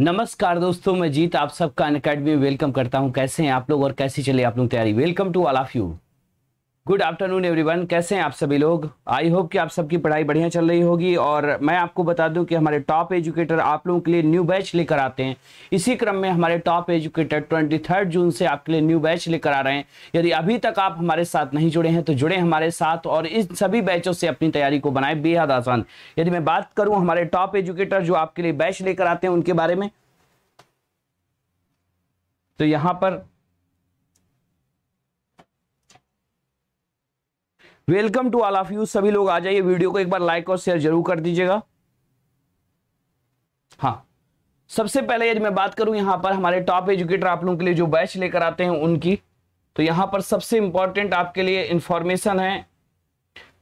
नमस्कार दोस्तों मैं जीत आप सबका अन वेलकम करता हूं कैसे हैं आप लोग और कैसी चले आप लोग तैयारी welcome to all of you good afternoon everyone कैसे हैं आप सभी लोग आई होप कि आप सबकी पढ़ाई बढ़िया चल रही होगी और मैं आपको बता दूं कि हमारे टॉप एजुकेटर आप लोगों के लिए न्यू बैच लेकर आते हैं इसी क्रम में हमारे टॉप एजुकेटर थर्ड जून से आपके लिए न्यू बैच लेकर आ रहे हैं यदि अभी तक आप हमारे साथ नहीं जुड़े हैं तो जुड़े हमारे साथ और इन सभी बैचों से अपनी तैयारी को बनाए बेहद आसान यदि मैं बात करूँ हमारे टॉप एजुकेटर जो आपके लिए बैच लेकर आते हैं उनके बारे में तो यहाँ पर welcome to all of you सभी लोग आ जाइए वीडियो को एक बार लाइक और शेयर जरूर कर दीजिएगा हाँ सबसे पहले यदि मैं बात करूं यहां पर हमारे टॉप एजुकेटर आप लोगों के लिए जो बैच लेकर आते हैं उनकी तो यहां पर सबसे इंपॉर्टेंट आपके लिए इंफॉर्मेशन है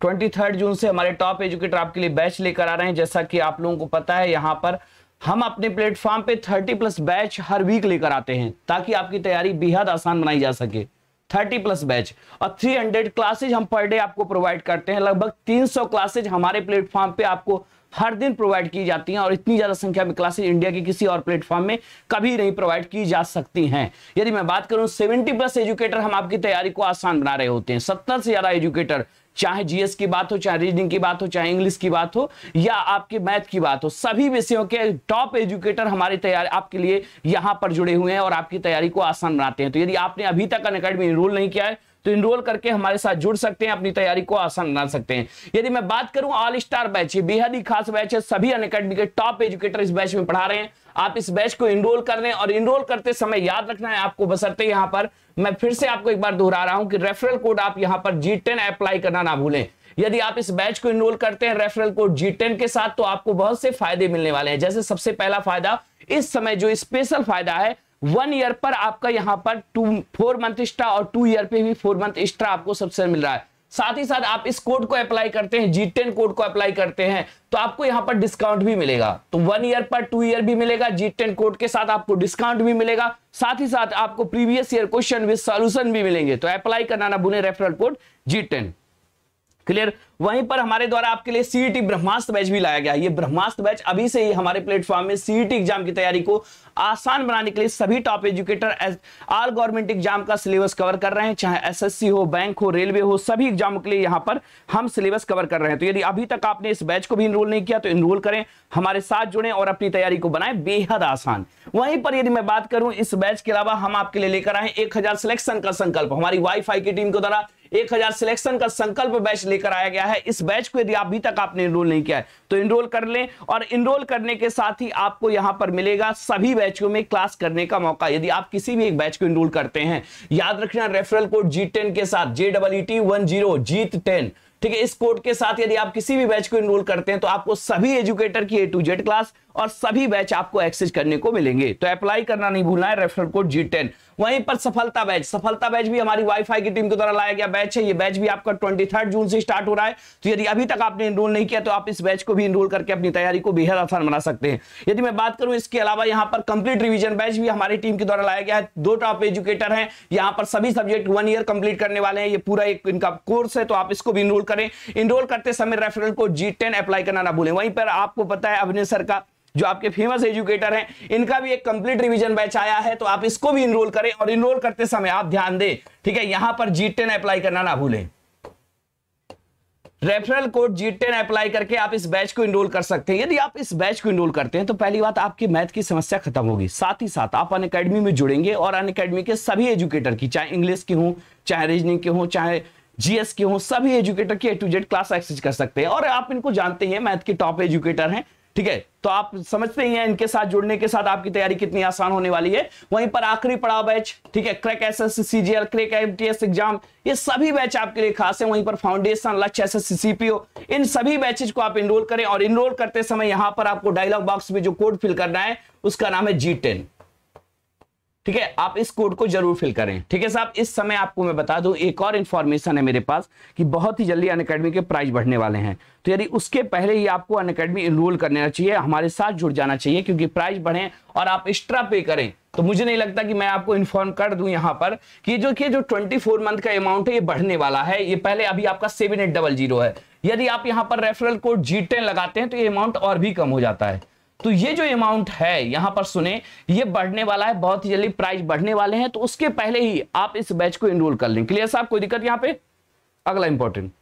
ट्वेंटी थर्ड जून से हमारे टॉप एजुकेटर आपके लिए बैच लेकर आ रहे हैं जैसा कि आप लोगों को पता है यहां पर हम अपने प्लेटफॉर्म पे 30 प्लस बैच हर वीक लेकर आते हैं ताकि आपकी तैयारी बेहद आसान बनाई जा सके थर्टी प्लस बैच और थ्री हंड्रेड क्लासेज हम पर डे आपको प्रोवाइड करते हैं लगभग तीन सौ क्लासेज हमारे प्लेटफॉर्म पे आपको हर दिन प्रोवाइड की जाती हैं और इतनी ज़्यादा संख्या में क्लासेज इंडिया के किसी और प्लेटफॉर्म में कभी नहीं प्रोवाइड की जा सकती हैं यदि मैं बात करूं 70 प्लस एजुकेटर हम आपकी तैयारी को आसान बना रहे होते हैं 70 से ज़्यादा एजुकेटर चाहे जीएस की बात हो चाहे रीजनिंग की बात हो चाहे इंग्लिश की बात हो या आपके मैथ की बात हो सभी विषयों के टॉप एजुकेटर हमारे तैयार आपके लिए यहां पर जुड़े हुए हैं और आपकी तैयारी को आसान बनाते हैं तो यदि आपने अभी तक अन अकेडमी इनरोल नहीं किया है तो इनरोल करके हमारे साथ जुड़ सकते हैं अपनी तैयारी को आसान बना सकते हैं यदि मैं बात करूं ऑल स्टार बैच ये बेहद ही खास बैच है सभी अन के टॉप एजुकेटर इस बैच में पढ़ा रहे हैं आप इस बैच को इनरोल कर लें और इनरोल करते समय याद रखना है आपको बसरते यहां पर मैं फिर से आपको एक बार दोहरा रहा हूं कि रेफरल कोड आप यहां पर जी टेन अप्लाई करना ना भूलें यदि आप इस बैच को इनरोल करते हैं रेफरल कोड जी टेन के साथ तो आपको बहुत से फायदे मिलने वाले हैं जैसे सबसे पहला फायदा इस समय जो स्पेशल फायदा है वन ईयर पर आपका यहाँ पर टू फोर मंथ एक्स्ट्रा और टू ईयर पे भी फोर मंथ एक्स्ट्रा आपको सबसे मिल रहा है साथ ही साथ आप इस कोड को अप्लाई करते हैं जी टेन कोड को अप्लाई करते हैं तो आपको यहां पर डिस्काउंट भी मिलेगा तो वन ईयर पर टू ईयर भी मिलेगा जी टेन कोड के साथ आपको डिस्काउंट भी मिलेगा साथ ही साथ आपको previous year question with solution भी मिलेंगे तो अप्लाई करना ना भूलें referral code G ten clear वहीं पर हमारे द्वारा आपके लिए सीईटी ब्रह्मास्त्र बैच भी लाया गया ये ब्रह्मास्त्र बैच अभी से ही हमारे प्लेटफॉर्म में सीईटी एग्जाम e की तैयारी को आसान बनाने के लिए सभी top educator all government exam का सिलेबस कवर कर रहे हैं चाहे एसएससी हो बैंक हो रेलवे हो सभी एग्जाम के लिए यहाँ पर हम सिलेबस कवर कर रहे हैं तो यदि अभी तक आपने इस बैच को भी इनरोल नहीं किया तो इनरोल करें हमारे साथ जुड़े और अपनी तैयारी को बनाए बेहद आसान वहीं पर यदि मैं बात करूं इस बैच के अलावा हम आपके लिए लेकर आए एक सिलेक्शन का संकल्प हमारी वाई की टीम के द्वारा एक हजार सिलेक्शन का संकल्प बैच लेकर आया गया है इस बैच को यदि अभी तक आपने इनरोल नहीं किया है तो इनरोल कर लें और इनरोल करने के साथ ही आपको यहां पर मिलेगा सभी बैचों में क्लास करने का मौका यदि आप किसी भी एक बैच को इनरोल करते हैं याद रखना रेफरल कोड जी के साथ जे डबल जीरो जीत टेन ठीक है इस कोड के साथ यदि आप किसी भी बैच को इनरोल करते हैं तो आपको सभी एजुकेटर की ए टू जेड क्लास और सभी बैच आपको एक्सेस करने को मिलेंगे तो अप्लाई करना नहीं भूलना है रेफरल कोड जी टेन वहीं पर सफलता बैच सफलता बैच भी हमारी वाईफाई की टीम के द्वारा लाया गया बैच है ये बैच भी आपका ट्वेंटी थर्ड जून से स्टार्ट हो रहा है तो यदि अभी तक आपने इनरोल नहीं किया तो आप इस बैच को भी इनरोल करके अपनी तैयारी को बेहद आसान बना सकते हैं यदि मैं बात करूं इसके अलावा यहाँ पर कंप्लीट रिविजन बैच भी हमारी टीम के द्वारा लाया गया है दो टॉप एजुकेटर है यहाँ पर सभी सब्जेक्ट वन ईयर कंप्लीट करने वाले हैं ये पूरा एक इनका कोर्स है तो आप इसको भी इनरोल करें इनरोल करते समय रेफरल कोड जी अप्लाई करना ना भूलें वहीं पर आपको पता है अभिनय सर का जो आपके फेमस एजुकेटर हैं इनका भी एक कंप्लीट रिवीजन बैच आया है तो आप इसको भी इनरोल करें और इनरोल करते समय आप ध्यान दें ठीक है यहां पर जी टेन अप्लाई करना ना भूलें referral code G ten apply करके आप इस बैच को इनरोल कर सकते हैं यदि आप इस बैच को इनरोल करते हैं तो पहली बात आपकी मैथ की समस्या खत्म होगी साथ ही साथ आप अन अकेडमी में जुड़ेंगे और अन अकेडमी के सभी एजुकेटर की चाहे इंग्लिश की हो चाहे रीजनिंग के हो चाहे जीएस के हो सभी एजुकेटर की A to Z class access कर सकते हैं और आप इनको जानते हैं मैथ के टॉप एजुकेटर हैं ठीक है तो आप समझते ही हैं इनके साथ जुड़ने के साथ आपकी तैयारी कितनी आसान होने वाली है वहीं पर आखिरी पड़ाव बैच ठीक है crack SSC CGL crack MTS exam ये सभी बैच आपके लिए खास है वहीं पर फाउंडेशन लक्ष्य एसएससी सीपीओ इन सभी बैचेज को आप इनरोल करें और इनरोल करते समय यहां पर आपको डायलॉग बॉक्स में जो कोड फिल करना है उसका नाम है जी टेन ठीक है आप इस कोड को जरूर फिल करें ठीक है साहब इस समय आपको मैं बता दूं एक और इन्फॉर्मेशन है मेरे पास कि बहुत ही जल्दी अन अकेडमी के प्राइस बढ़ने वाले हैं तो यदि उसके पहले ही आपको अन अकेडमी इनरोल लेना चाहिए हमारे साथ जुड़ जाना चाहिए क्योंकि प्राइस बढ़े और आप एक्स्ट्रा पे करें तो मुझे नहीं लगता कि मैं आपको इन्फॉर्म कर दूं यहाँ पर कि जो कि जो 24 मंथ का अमाउंट है ये बढ़ने वाला है ये पहले अभी आपका सेवन एट डबल जीरो है यदि आप यहाँ पर रेफरल कोड जी लगाते हैं तो ये अमाउंट और भी कम हो जाता है तो ये जो अमाउंट है यहां पर सुने ये बढ़ने वाला है बहुत ही जल्दी प्राइस बढ़ने वाले हैं तो उसके पहले ही आप इस बैच को एनरोल कर लें क्लियर साहब कोई दिक्कत यहां पे अगला इंपॉर्टेंट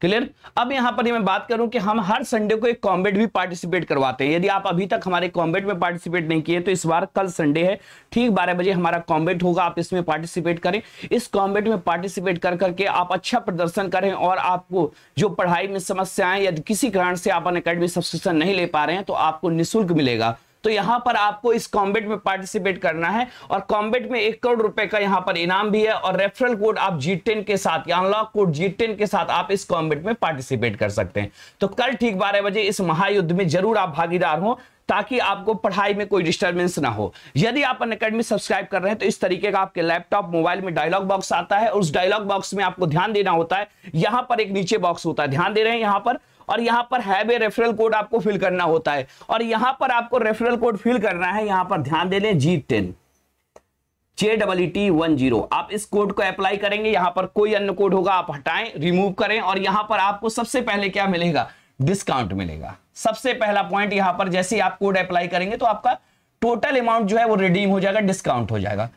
क्लियर अब यहां पर मैं बात करूं कि हम हर संडे को एक कॉम्बेट भी पार्टिसिपेट करवाते हैं यदि आप अभी तक हमारे कॉम्बेट में पार्टिसिपेट नहीं किए तो इस बार कल संडे है ठीक बारह बजे हमारा कॉम्बेट होगा आप इसमें पार्टिसिपेट करें इस कॉम्बेट में पार्टिसिपेट कर करके आप अच्छा प्रदर्शन करें और आपको जो पढ़ाई में समस्याएं या किसी कारण से आप अन अकेडमी सब्सक्रिप्शन नहीं ले पा रहे हैं तो आपको निःशुल्क मिलेगा तो यहां पर आपको इस कॉम्बेट में पार्टिसिपेट करना है और कॉम्बेट में एक करोड़ रुपए का यहां पर इनाम भी है और रेफरल कोड आप जी टेन के साथ अनलॉक कोड जी टेन के साथ आप इस कॉम्बेट में पार्टिसिपेट कर सकते हैं तो कल ठीक बारह बजे इस महायुद्ध में जरूर आप भागीदार हो ताकि आपको पढ़ाई में कोई डिस्टर्बेंस ना हो यदि आप अन अकेडमी सब्सक्राइब कर रहे हैं तो इस तरीके का आपके लैपटॉप मोबाइल में डायलॉग बॉक्स आता है उस डायलॉग बॉक्स में आपको ध्यान देना होता है यहां पर एक नीचे बॉक्स होता है ध्यान दे रहे हैं यहां पर और यहां पर हैव ए रेफरल कोड आपको फिल करना होता है और यहां पर आपको रेफरल कोड फिल करना है यहां पर ध्यान दे G ten J double T one zero आप इस कोड को अप्लाई करेंगे यहां पर कोई अन्य कोड होगा आप हटाएं रिमूव करें और यहां पर आपको सबसे पहले क्या मिलेगा डिस्काउंट मिलेगा सबसे पहला पॉइंट यहां पर जैसे आप कोड अप्लाई करेंगे तो आपका टोटल अमाउंट जो है वो रिडीम हो जाएगा डिस्काउंट हो जाएगा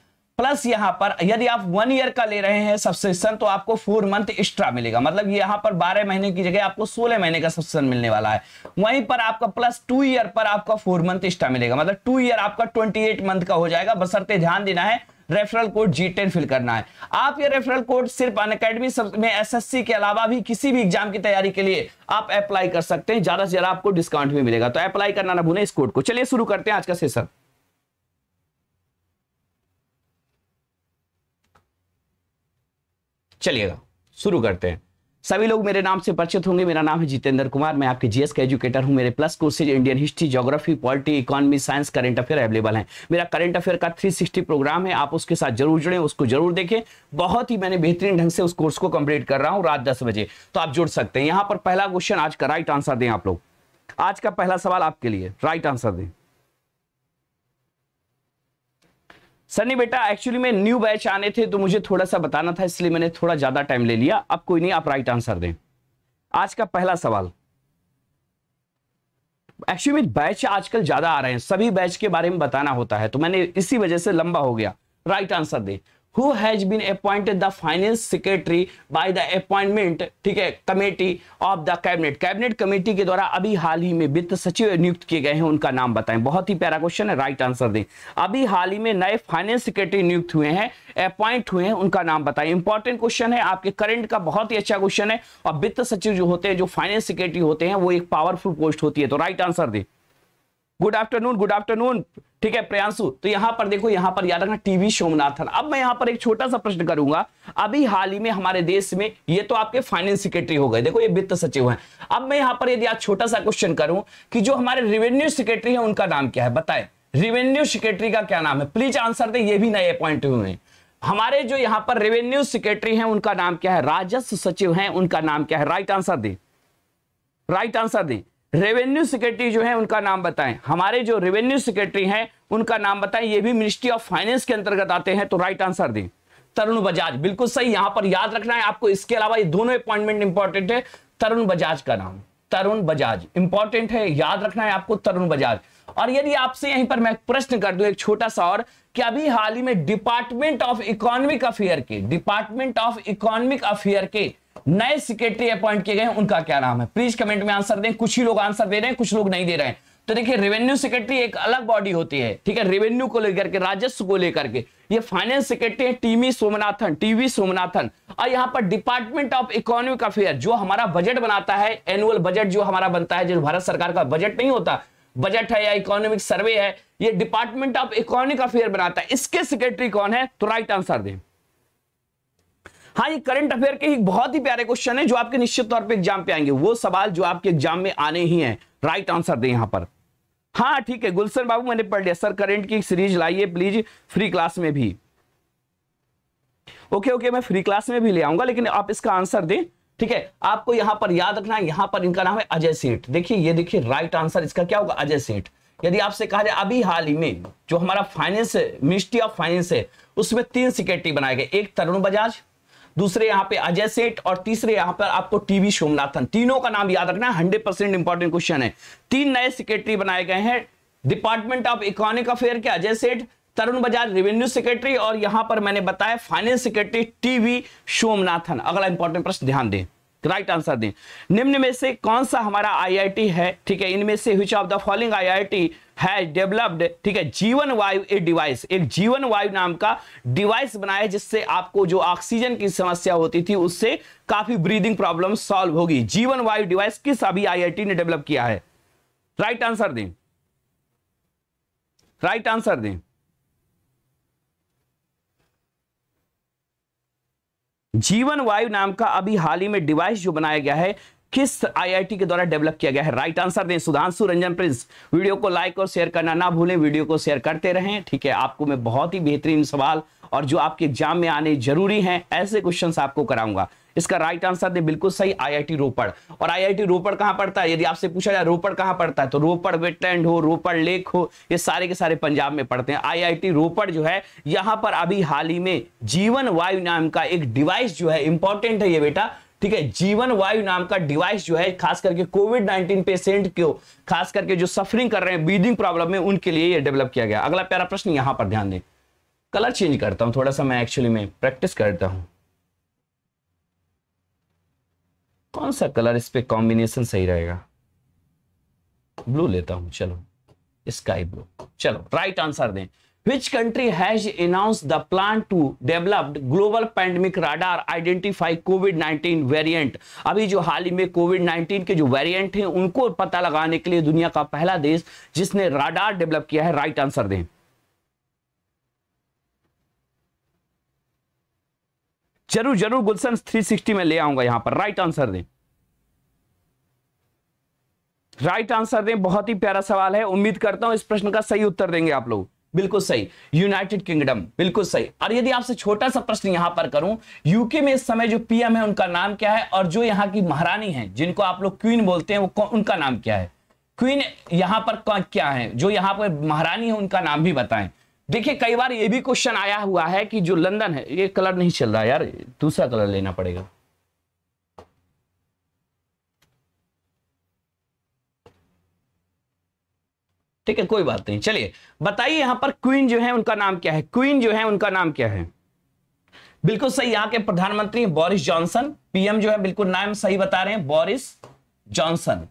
प्लस यहां पर यदि आप वन ईयर का ले रहे हैं सब्सक्रिप्शन तो आपको फोर मंथ एक्स्ट्रा मिलेगा मतलब यहां पर बारह महीने की जगह आपको सोलह महीने का सब्सक्रिप्शन मिलने वाला है वहीं पर आपका प्लस टू ईयर पर आपका फोर मंथ एक्स्ट्रा मिलेगा मतलब टू ईयर आपका ट्वेंटी मंथ का हो जाएगा बसरते ध्यान देना है referral code G ten fill करना है आप ये रेफरल कोड सिर्फ अन अकेडमी में एसएससी के अलावा भी किसी भी एग्जाम की तैयारी के लिए आप अप्लाई कर सकते हैं ज्यादा से ज्यादा आपको डिस्काउंट भी मिलेगा तो अप्लाई करना ना भूलें इस कोड को चलिए शुरू करते हैं आज का सेशन चलिएगा शुरू करते हैं सभी लोग मेरे नाम से परिचित होंगे मेरा नाम है जितेंद्र कुमार मैं आपके जीएस का एजुकेटर हूं मेरे plus courses Indian history geography polity economy science current affair available है मेरा करंट अफेयर का 360 प्रोग्राम है आप उसके साथ जरूर जुड़े उसको जरूर देखें बहुत ही मैंने बेहतरीन ढंग से उस कोर्स को कंप्लीट कर रहा हूँ रात दस बजे तो आप जुड़ सकते हैं यहाँ पर पहला क्वेश्चन आज का राइट आंसर दें आप लोग आज का पहला सवाल आपके लिए राइट आंसर दें सनी बेटा एक्चुअली में न्यू बैच आने थे तो मुझे थोड़ा सा बताना था इसलिए मैंने थोड़ा ज्यादा टाइम ले लिया अब कोई नहीं आप राइट आंसर दें आज का पहला सवाल एक्चुअली में बैच आजकल ज्यादा आ रहे हैं सभी बैच के बारे में बताना होता है तो मैंने इसी वजह से लंबा हो गया राइट आंसर दें who has been appointed the finance secretary by the appointment ठीक है committee of the cabinet cabinet committee के द्वारा अभी हाल ही में वित्त सचिव नियुक्त किए गए हैं उनका नाम बताएं बहुत ही प्यारा क्वेश्चन है राइट आंसर दें अभी हाल ही में नए फाइनेंस सेक्रेटरी नियुक्त हुए हैं अपॉइंट हुए हैं उनका नाम बताएं इंपॉर्टेंट क्वेश्चन है आपके करंट का बहुत ही अच्छा क्वेश्चन है और वित्त सचिव जो होते हैं जो फाइनेंस सेक्रेटरी होते हैं वो एक पावरफुल पोस्ट होती है तो राइट आंसर दें गुड आफ्टरनून गुड आफ्टरनून ठीक है प्रयांशु तो यहां पर देखो यहां पर याद रखना टीवी सोमनाथन अब मैं यहां पर एक छोटा सा प्रश्न करूंगा अभी हाल ही में हमारे देश में ये तो आपके फाइनेंस सेक्रेटरी हो गए देखो ये वित्त सचिव हैं अब मैं यहां पर यदि आप छोटा सा क्वेश्चन करूं कि जो हमारे रेवेन्यू सेक्रेटरी है उनका नाम क्या है बताए रेवेन्यू सेक्रेटरी का क्या नाम है प्लीज आंसर दे ये भी नए अपॉइंट हुए हैं हमारे जो यहां पर रेवेन्यू सेक्रेटरी है उनका नाम क्या है राजस्व सचिव है उनका नाम क्या है राइट आंसर दे राइट आंसर दे रेवेन्यू सेक्रेटरी जो है उनका नाम बताएं हमारे जो रेवेन्यू सेक्रेटरी हैं उनका नाम बताएं ये भी मिनिस्ट्री ऑफ फाइनेंस के अंतर्गत आते हैं तो राइट आंसर दें तरुण बजाज बिल्कुल सही यहां पर याद रखना है आपको इसके अलावा ये दोनों अपॉइंटमेंट इंपॉर्टेंट है तरुण बजाज का नाम तरुण बजाज इंपॉर्टेंट है याद रखना है आपको तरुण बजाज और यदि आपसे यहीं पर मैं प्रश्न कर दू एक छोटा सा और कि अभी हाल ही में डिपार्टमेंट ऑफ इकोनॉमिक अफेयर के डिपार्टमेंट ऑफ इकोनॉमिक अफेयर के नए सेक्रेटरी अपॉइंट किए गए हैं उनका क्या नाम है प्लीज कमेंट में आंसर दें कुछ ही लोग आंसर दे रहे हैं कुछ लोग नहीं दे रहे हैं तो देखिए रेवेन्यू सेक्रेटरी एक अलग बॉडी होती है ठीक है रेवेन्यू को लेकर के राजस्व को लेकर के ये फाइनेंस सेक्रेटरी है टीवी सोमनाथन टीवी सोमनाथन और यहाँ पर डिपार्टमेंट ऑफ इकोनॉमिक अफेयर जो हमारा बजट बनाता है एनुअल बजट जो हमारा बनता है जो भारत सरकार का बजट नहीं होता बजट है या इकोनॉमिक सर्वे है ये डिपार्टमेंट ऑफ इकोनॉमिक अफेयर बनाता है इसके सेक्रेटरी कौन है तो राइट आंसर दें हाँ ये करंट अफेयर के एक बहुत ही प्यारे क्वेश्चन है जो आपके निश्चित तौर पे एग्जाम पे आएंगे वो सवाल जो आपके एग्जाम में आने ही हैं राइट आंसर दें यहां पर हाँ ठीक है गुलशन बाबू मैंने पढ़ लिया सर करंट की सीरीज लाइए प्लीज फ्री क्लास में भी ओके ओके मैं फ्री क्लास में भी ले आऊंगा लेकिन आप इसका आंसर दें ठीक है आपको यहां पर याद रखना है यहां पर इनका नाम है अजय सेठ देखिए ये देखिए राइट आंसर इसका क्या होगा अजय सेठ यदि आपसे कहा जाए अभी हाल ही में जो हमारा फाइनेंस मिनिस्ट्री ऑफ फाइनेंस है उसमें तीन सिक्योरिटी बनाए गए एक तरुण बजाज दूसरे यहां पे अजय सेठ और तीसरे यहां पर आपको टीवी सोमनाथन तीनों का नाम याद रखना हंड्रेड परसेंट इंपॉर्टेंट क्वेश्चन है तीन नए सेक्रेटरी बनाए गए हैं डिपार्टमेंट ऑफ इकोनॉमिक अफेयर के अजय सेठ तरुण बजाज रेवेन्यू सेक्रेटरी और यहां पर मैंने बताया फाइनेंस सेक्रेटरी टीवी सोमनाथन अगला इंपॉर्टेंट प्रश्न ध्यान दें राइट आंसर दें निम्न में से कौन सा हमारा आईआईटी है ठीक है इनमें से which of the following IIT है डेवलप्ड ठीक है जीवन वायु ए डिवाइस एक जीवन वायु नाम का डिवाइस बनाया जिससे आपको जो ऑक्सीजन की समस्या होती थी उससे काफी ब्रीदिंग प्रॉब्लम सॉल्व होगी जीवन वायु डिवाइस किस अभी आई ने डेवलप किया है राइट आंसर दें राइट आंसर दें जीवन वायु नाम का अभी हाल ही में डिवाइस जो बनाया गया है किस आईआईटी के द्वारा डेवलप किया गया है राइट आंसर दें सुधांशु रंजन प्रिंस वीडियो को लाइक और शेयर करना ना भूलें वीडियो को शेयर करते रहें ठीक है आपको मैं बहुत ही बेहतरीन सवाल और जो आपके एग्जाम में आने जरूरी हैं ऐसे क्वेश्चंस आपको कराऊंगा इसका राइट आंसर दे बिल्कुल सही आईआईटी रोपड़ और आईआईटी रोपड़ कहां पड़ता है यदि आपसे पूछा जाए रोपड़ कहां पड़ता है तो रोपड़ वेटलैंड हो रोपड़ लेक हो ये सारे के सारे पंजाब में पड़ते हैं आईआईटी रोपड़ जो है यहां पर अभी हाल ही में जीवन वायु नाम का एक डिवाइस जो है इंपॉर्टेंट है ये बेटा ठीक है जीवन वायु नाम का डिवाइस जो है खास करके कोविड नाइनटीन पेशेंट को खास करके जो सफरिंग कर रहे हैं ब्रीदिंग प्रॉब्लम में उनके लिए ये डेवलप किया गया अगला प्यारा प्रश्न यहां पर ध्यान दें कलर चेंज करता हूं थोड़ा सा मैं एक्चुअली में प्रैक्टिस करता हूं कौन सा कलर इस पे कॉम्बिनेशन सही रहेगा ब्लू लेता हूं चलो स्काई ब्लू चलो राइट आंसर दें Which country has announced the plan to develop global pandemic radar identify COVID-19 variant? अभी जो हाल ही में COVID-19 के जो वेरिएंट हैं उनको पता लगाने के लिए दुनिया का पहला देश जिसने राडार डेवलप किया है राइट आंसर दें जरूर जरूर गुलशन 360 में ले आऊंगा यहां पर राइट आंसर दें राइट आंसर दें बहुत ही प्यारा सवाल है उम्मीद करता हूं इस प्रश्न का सही उत्तर देंगे आप लोग बिल्कुल सही यूनाइटेड किंगडम बिल्कुल सही और यदि आपसे छोटा सा प्रश्न यहां पर करूं यूके में इस समय जो पीएम है उनका नाम क्या है और जो यहां की महारानी है जिनको आप लोग क्वीन बोलते हैं वो उनका नाम क्या है क्वीन यहां पर क्या है जो यहां पर महारानी है उनका नाम भी बताएं देखिए कई बार ये भी क्वेश्चन आया हुआ है कि जो लंदन है ये कलर नहीं चल रहा यार दूसरा कलर लेना पड़ेगा ठीक है कोई बात नहीं चलिए बताइए यहां पर क्वीन जो है उनका नाम क्या है क्वीन जो है उनका नाम क्या है बिल्कुल सही यहां के प्रधानमंत्री बोरिस जॉनसन पीएम जो है बिल्कुल नाम सही बता रहे हैं बोरिस जॉनसन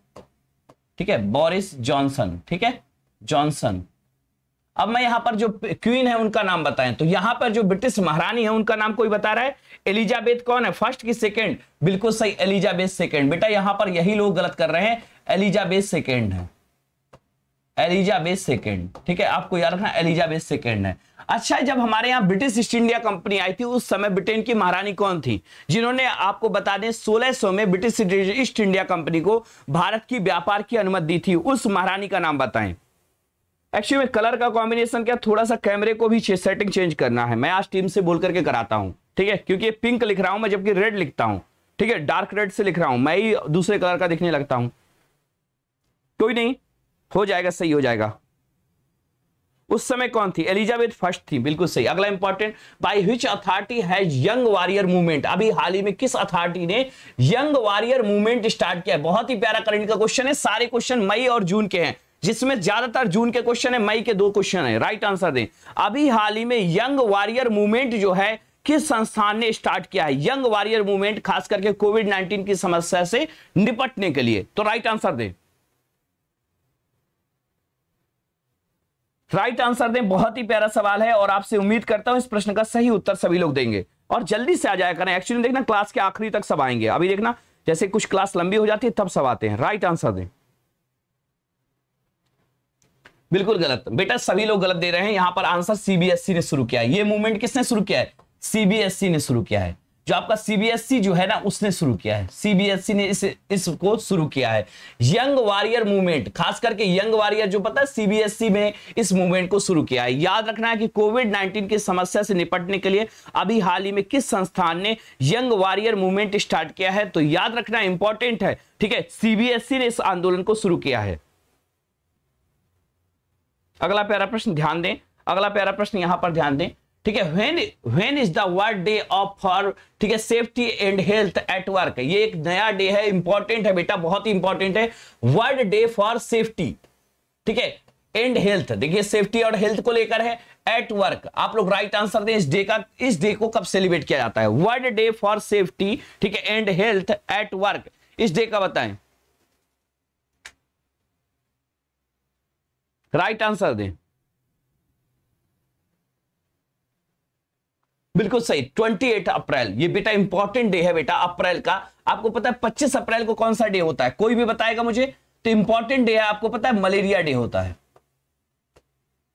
ठीक है बोरिस जॉनसन ठीक है जॉनसन अब मैं यहां पर जो क्वीन है उनका नाम बताएं तो यहां पर जो ब्रिटिश महारानी है उनका नाम कोई बता रहा है एलिजाबेथ कौन है फर्स्ट की सेकेंड बिल्कुल सही एलिजाबेथ सेकेंड बेटा यहां पर यही लोग गलत कर रहे हैं एलिजाबेथ सेकेंड है एलिजाबेथ सेकेंड ठीक है आपको याद रखना एलिजाबेथ सेकेंड है अच्छा जब हमारे यहाँ ब्रिटिश ईस्ट इंडिया कंपनी आई थी उस समय ब्रिटेन की महारानी कौन थी जिन्होंने आपको बता दें सोलह सौ में ब्रिटिश ईस्ट इंडिया कंपनी को भारत की व्यापार की अनुमति दी थी उस महारानी का नाम बताएं एक्चुअली में कलर का कॉम्बिनेशन क्या थोड़ा सा कैमरे को भी सेटिंग चेंज करना है मैं आज टीम से बोल करके कराता हूँ ठीक है क्योंकि ये पिंक लिख रहा हूं मैं जबकि रेड लिखता हूँ ठीक है डार्क रेड से लिख रहा हूँ मैं ही दूसरे कलर का दिखने लगता हूं कोई नहीं हो जाएगा सही हो जाएगा उस समय कौन थी एलिजाबेथ फर्स्ट थी बिल्कुल सही अगला important by which authority has young warrior movement अभी हाल ही में किस अथॉरिटी ने यंग वॉरियर मूवमेंट स्टार्ट किया है बहुत ही प्यारा करंट का क्वेश्चन है सारे क्वेश्चन मई और जून के हैं जिसमें ज्यादातर जून के क्वेश्चन है मई के दो क्वेश्चन है राइट आंसर दें अभी हाल ही में यंग वॉरियर मूवमेंट जो है किस संस्थान ने स्टार्ट किया है यंग वॉरियर मूवमेंट खास करके कोविड नाइनटीन की समस्या से निपटने के लिए तो राइट आंसर दें राइट आंसर दें बहुत ही प्यारा सवाल है और आपसे उम्मीद करता हूं इस प्रश्न का सही उत्तर सभी लोग देंगे और जल्दी से आ जाया करें एक्चुअली देखना क्लास के आखिरी तक सब आएंगे अभी देखना जैसे कुछ क्लास लंबी हो जाती है तब सब आते हैं राइट आंसर दें बिल्कुल गलत बेटा सभी लोग गलत दे रहे हैं यहाँ पर आंसर सीबीएसई ने शुरू किया है ये मूवमेंट किसने शुरू किया है सीबीएसई ने शुरू किया है जो आपका सीबीएसई जो है ना उसने शुरू किया है सीबीएसई ने इस इसको शुरू किया है यंग वॉरियर मूवमेंट खास करके यंग वॉरियर जो पता है सीबीएसई में इस मूवमेंट को शुरू किया है याद रखना है कि कोविड 19 की समस्या से निपटने के लिए अभी हाल ही में किस संस्थान ने यंग वॉरियर मूवमेंट स्टार्ट किया है तो याद रखना इंपॉर्टेंट है ठीक है सीबीएसई ने इस आंदोलन को शुरू किया है अगला प्यारा प्रश्न ध्यान दें अगला प्यारा प्रश्न यहाँ पर ध्यान दें ठीक है when when is the world day of for ठीक है safety and health at work ये एक नया डे है इंपॉर्टेंट है बेटा बहुत ही इंपॉर्टेंट है वर्ल्ड डे फॉर सेफ्टी ठीक है एंड हेल्थ देखिए सेफ्टी और हेल्थ को लेकर है एट वर्क आप लोग राइट आंसर दें इस डे का इस डे को कब सेलिब्रेट किया जाता है वर्ल्ड डे फॉर सेफ्टी ठीक है एंड हेल्थ एट वर्क इस डे का बताएं राइट आंसर दें बिल्कुल सही 28 अप्रैल ये बेटा इंपॉर्टेंट डे है बेटा अप्रैल का आपको पता है 25 अप्रैल को कौन सा डे होता है कोई भी बताएगा मुझे तो इंपॉर्टेंट डे है आपको पता है मलेरिया डे होता है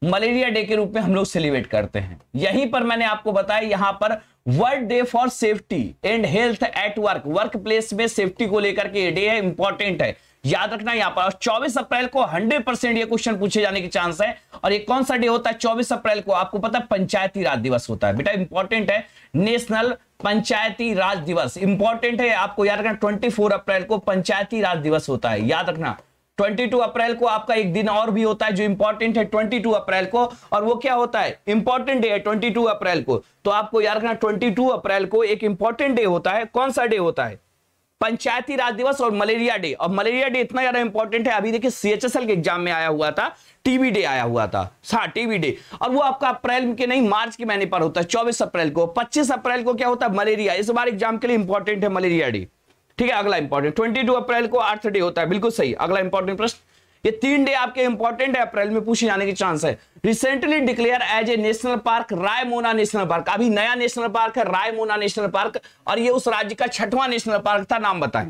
मलेरिया डे के रूप में हम लोग सेलिब्रेट करते हैं यहीं पर मैंने आपको बताया यहां पर world day for safety and health at work work place में सेफ्टी को लेकर के ये डे है इंपॉर्टेंट है याद रखना यहाँ पर और 24 अप्रैल को 100 परसेंट यह क्वेश्चन पूछे जाने के चांस है और ये कौन सा डे होता है 24 अप्रैल को आपको पता है पंचायती राज दिवस होता है बेटा इंपॉर्टेंट है नेशनल पंचायती राज दिवस इंपॉर्टेंट है आपको याद रखना ट्वेंटी अप्रैल को पंचायती राज दिवस होता है याद रखना 22 अप्रैल को आपका एक दिन और भी होता है जो इंपॉर्टेंट है 22 अप्रैल को और वो क्या होता है इंपॉर्टेंट डे है 22 अप्रैल को तो आपको याद रखना 22 अप्रैल को एक इंपॉर्टेंट डे होता है कौन सा डे होता है पंचायती राज दिवस और मलेरिया डे और मलेरिया डे इतना ज्यादा इंपॉर्टेंट है अभी देखिए सीएचएसएल के एग्जाम में आया हुआ था टीवी डे आया हुआ था हाँ टीवी डे और वो आपका अप्रैल के नहीं मार्च के महीने पर होता है चौबीस अप्रैल को पच्चीस अप्रैल को क्या होता है मलेरिया इस बार एग्जाम के लिए इंपॉर्टेंट है मलेरिया डे ठीक है अगला इंपॉर्टेंट ट्वेंटी अप्रैल को आर्थ डे होता है बिल्कुल सही अगला इंपॉर्टेंट प्रश्न ये तीन डे आपके इंपॉर्टेंट है अप्रैल में पूछे जाने की चांस है recently declared as a national park Raimona national park अभी नया नेशनल पार्क है रायमोना नेशनल पार्क और ये उस राज्य का छठवां नेशनल पार्क था नाम बताएं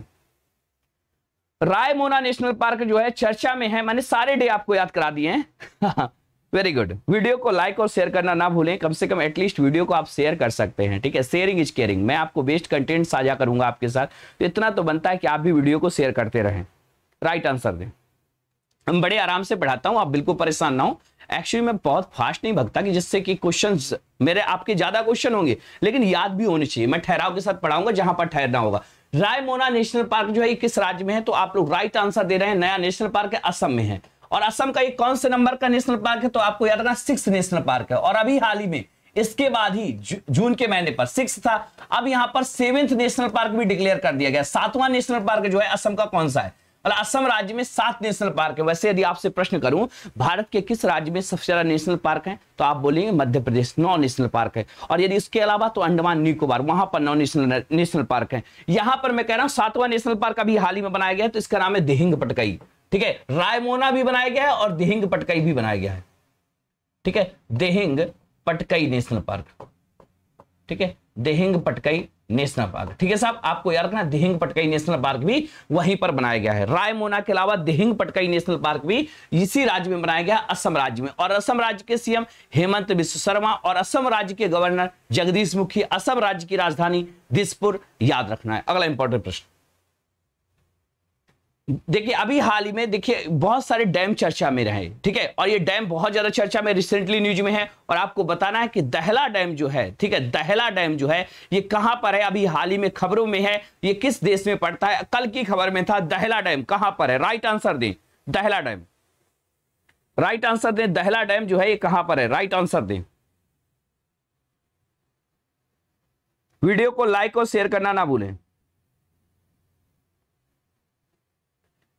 रायमोना नेशनल पार्क जो है चर्चा में है मैंने सारे डे आपको याद करा दिए हैं वेरी गुड वीडियो को लाइक और शेयर करना ना भूलें कम से कम एटलीस्ट वीडियो को आप शेयर कर सकते हैं ठीक है शेयरिंग इज केयरिंग मैं आपको बेस्ट कंटेंट साझा करूंगा आपके साथ तो इतना तो बनता है कि आप भी वीडियो को शेयर करते रहें राइट आंसर दें बड़े आराम से पढ़ाता हूँ आप बिल्कुल परेशान ना हो एक्चुअली मैं बहुत फास्ट नहीं भगता कि जिससे कि क्वेश्चंस मेरे आपके ज्यादा क्वेश्चन होंगे लेकिन याद भी होने चाहिए मैं ठहराव के साथ पढ़ाऊंगा जहां पर ठहरना होगा रायमोना नेशनल पार्क जो है किस राज्य में है तो आप लोग राइट आंसर दे रहे हैं नया नेशनल पार्क है असम में है और असम का ये कौन से नंबर का नेशनल पार्क है तो आपको याद रखना सिक्स नेशनल पार्क है और अभी हाल ही में इसके बाद ही जून के महीने पर सिक्स था अब यहां पर सेवेंथ नेशनल पार्क भी डिक्लेयर कर दिया गया सातवां नेशनल पार्क जो है असम का कौन सा है और असम राज्य में सात नेशनल पार्क है वैसे यदि आपसे प्रश्न करूं भारत के किस राज्य में सबसे ज्यादा नेशनल पार्क है तो आप बोलेंगे मध्य प्रदेश नौ नेशनल पार्क है और यदि इसके अलावा तो अंडमान निकोबार वहां पर नौ नेशनल नेशनल पार्क है यहां पर मैं कह रहा हूं सातवां नेशनल पार्क अभी हाल ही में बनाया गया है तो इसका नाम है दिहिंग पटकई ठीक है रायमोना भी बनाया गया है और दिहिंग पटकई भी बनाया गया है ठीक है देहिंग पटकई नेशनल पार्क ठीक है देहिंग पटकई नेशनल पार्क ठीक है साहब आपको याद रखना दिहिंग पटकई नेशनल पार्क भी वहीं पर बनाया गया है रायमोना के अलावा दिहिंग पटकई नेशनल पार्क भी इसी राज्य में बनाया गया असम राज्य में और असम राज्य के सीएम हेमंत विश्व शर्मा और असम राज्य के गवर्नर जगदीश मुखी असम राज्य की राजधानी दिसपुर याद रखना है अगला इंपॉर्टेंट प्रश्न देखिए अभी हाल ही में देखिए बहुत सारे डैम चर्चा में रहे ठीक है और ये डैम बहुत ज्यादा चर्चा में रिसेंटली न्यूज में है और आपको बताना है कि दहला डैम जो है ठीक है दहला डैम जो है ये कहां पर है अभी हाल ही में खबरों में है ये किस देश में पड़ता है कल की खबर में था दहला डैम कहां पर है राइट आंसर दें दहला डैम राइट आंसर दें दहला डैम जो है ये कहां पर है राइट आंसर दें वीडियो को लाइक और शेयर करना ना भूलें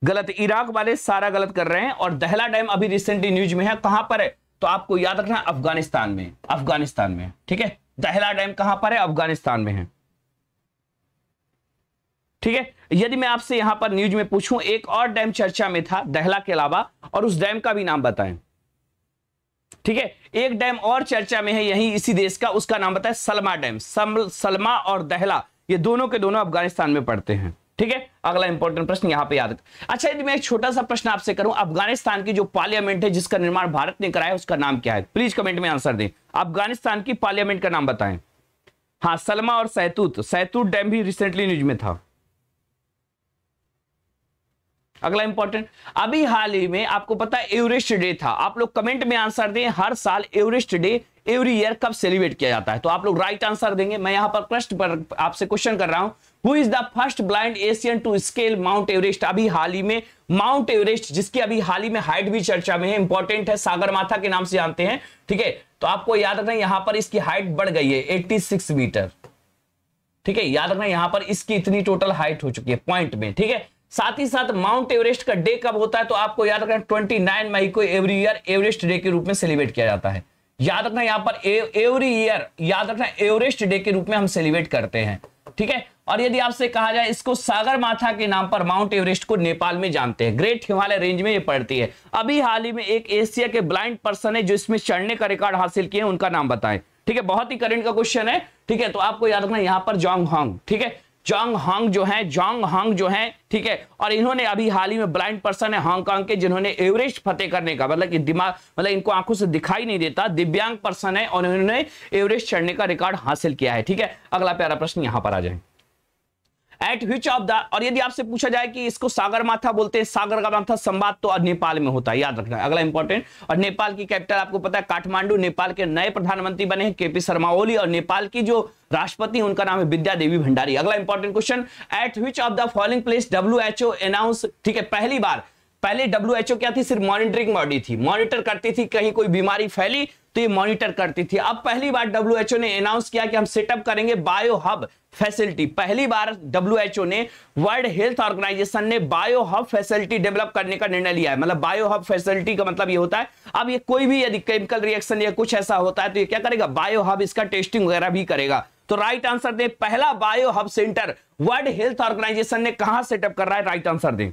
गलत इराक वाले सारा गलत कर रहे हैं और दहला डैम अभी रिसेंटली न्यूज में है कहां पर है तो आपको याद रखना अफगानिस्तान में अफगानिस्तान में ठीक है दहला डैम कहां पर है अफगानिस्तान में है ठीक है यदि मैं आपसे यहां पर न्यूज में पूछूं एक और डैम चर्चा में था दहला के अलावा और उस डैम का भी नाम बताएं ठीक है एक डैम और चर्चा में है यही इसी देश का उसका नाम बताएं सलमा डैम सलमा और दहला ये दोनों के दोनों अफगानिस्तान में पड़ते हैं ठीक है अगला इंपॉर्टेंट प्रश्न यहाँ पे याद रख अच्छा यदि मैं एक छोटा सा प्रश्न आपसे करूं अफगानिस्तान की जो पार्लियामेंट है जिसका निर्माण भारत ने कराया उसका नाम क्या है प्लीज कमेंट में आंसर दें अफगानिस्तान की पार्लियामेंट का नाम बताएं हाँ सलमा और सैतूत सैतूत डैम भी रिसेंटली न्यूज में था अगला इंपॉर्टेंट अभी हाल ही में आपको पता है एवरेस्ट डे था आप लोग कमेंट में आंसर दें हर साल एवरेस्ट डे एवरी ईयर कब सेलिब्रेट किया जाता है तो आप लोग राइट आंसर देंगे मैं यहां पर प्रश्न पर आपसे क्वेश्चन कर रहा हूं who is the first blind Asian to scale Mount Everest अभी हाल ही में माउंट एवरेस्ट जिसकी अभी हाल ही में हाइट भी चर्चा में है इंपॉर्टेंट है सागर माथा के नाम से जानते हैं ठीक है तो आपको याद रखना यहां पर इसकी हाइट बढ़ गई है सिक्स मीटर ठीक है याद रखना यहां पर इसकी इतनी टोटल हाइट हो चुकी है पॉइंट में ठीक है साथ ही साथ माउंट एवरेस्ट का डे कब होता है तो आपको याद रखना ट्वेंटी नाइन मई को एवरी ईयर एवरेस्ट डे के रूप में सेलिब्रेट किया जाता है याद रखना यहां पर एवरी ईयर याद रखना एवरेस्ट डे के रूप में हम सेलिब्रेट करते हैं ठीक है और यदि आपसे कहा जाए इसको सागर माथा के नाम पर माउंट एवरेस्ट को नेपाल में जानते हैं ग्रेट हिमालय रेंज में ये पड़ती है अभी हाल ही में एक एशिया के ब्लाइंड पर्सन है जो इसमें चढ़ने का रिकॉर्ड हासिल किए उनका नाम बताएं ठीक है बहुत ही करंट का क्वेश्चन है ठीक है तो आपको याद रखना यहाँ पर जोंग हॉन्ग ठीक है जोंग हॉन्ग जो है जोंग हॉन्ग जो है ठीक है और इन्होंने अभी हाल ही में ब्लाइंड पर्सन है हांगकांग के जिन्होंने एवरेस्ट फतेह करने का मतलब कि दिमाग मतलब इनको आंखों से दिखाई नहीं देता दिव्यांग पर्सन है और इन्होंने एवरेस्ट चढ़ने का रिकॉर्ड हासिल किया है ठीक है अगला प्यारा प्रश्न यहां पर आ जाए एट विच ऑफ द और यदि आपसे पूछा जाए कि इसको सागर माथा बोलते हैं सागर का माथा संवाद तो नेपाल में होता है याद रखना अगला इंपॉर्टेंट और नेपाल की कैपिटल आपको पता है काठमांडू नेपाल के नए प्रधानमंत्री बने हैं केपी शर्मा ओली और नेपाल की जो राष्ट्रपति उनका नाम है विद्या देवी भंडारी अगला important question at which of the following place W announce ठीक है पहली बार पहले डब्ल्यू क्या थी सिर्फ मॉनिटरिंग बॉडी थी मॉनिटर करती थी कहीं कोई बीमारी फैली तो ये मॉनिटर करती थी अब पहली बार डब्ल्यू ने अनाउंस किया कि हम सेटअप करेंगे बायो हब फैसिलिटी पहली बार डब्ल्यू ने वर्ल्ड हेल्थ ऑर्गेनाइजेशन ने बायो हब फैसिलिटी डेवलप करने का निर्णय लिया है मतलब बायो हब फैसिलिटी का मतलब ये होता है अब ये कोई भी यदि केमिकल रिएक्शन या कुछ ऐसा होता है तो ये क्या करेगा बायो हब इसका टेस्टिंग वगैरह भी करेगा तो राइट आंसर दें पहला bio hub centre world health organization ने कहा सेटअप कर रहा है राइट आंसर दें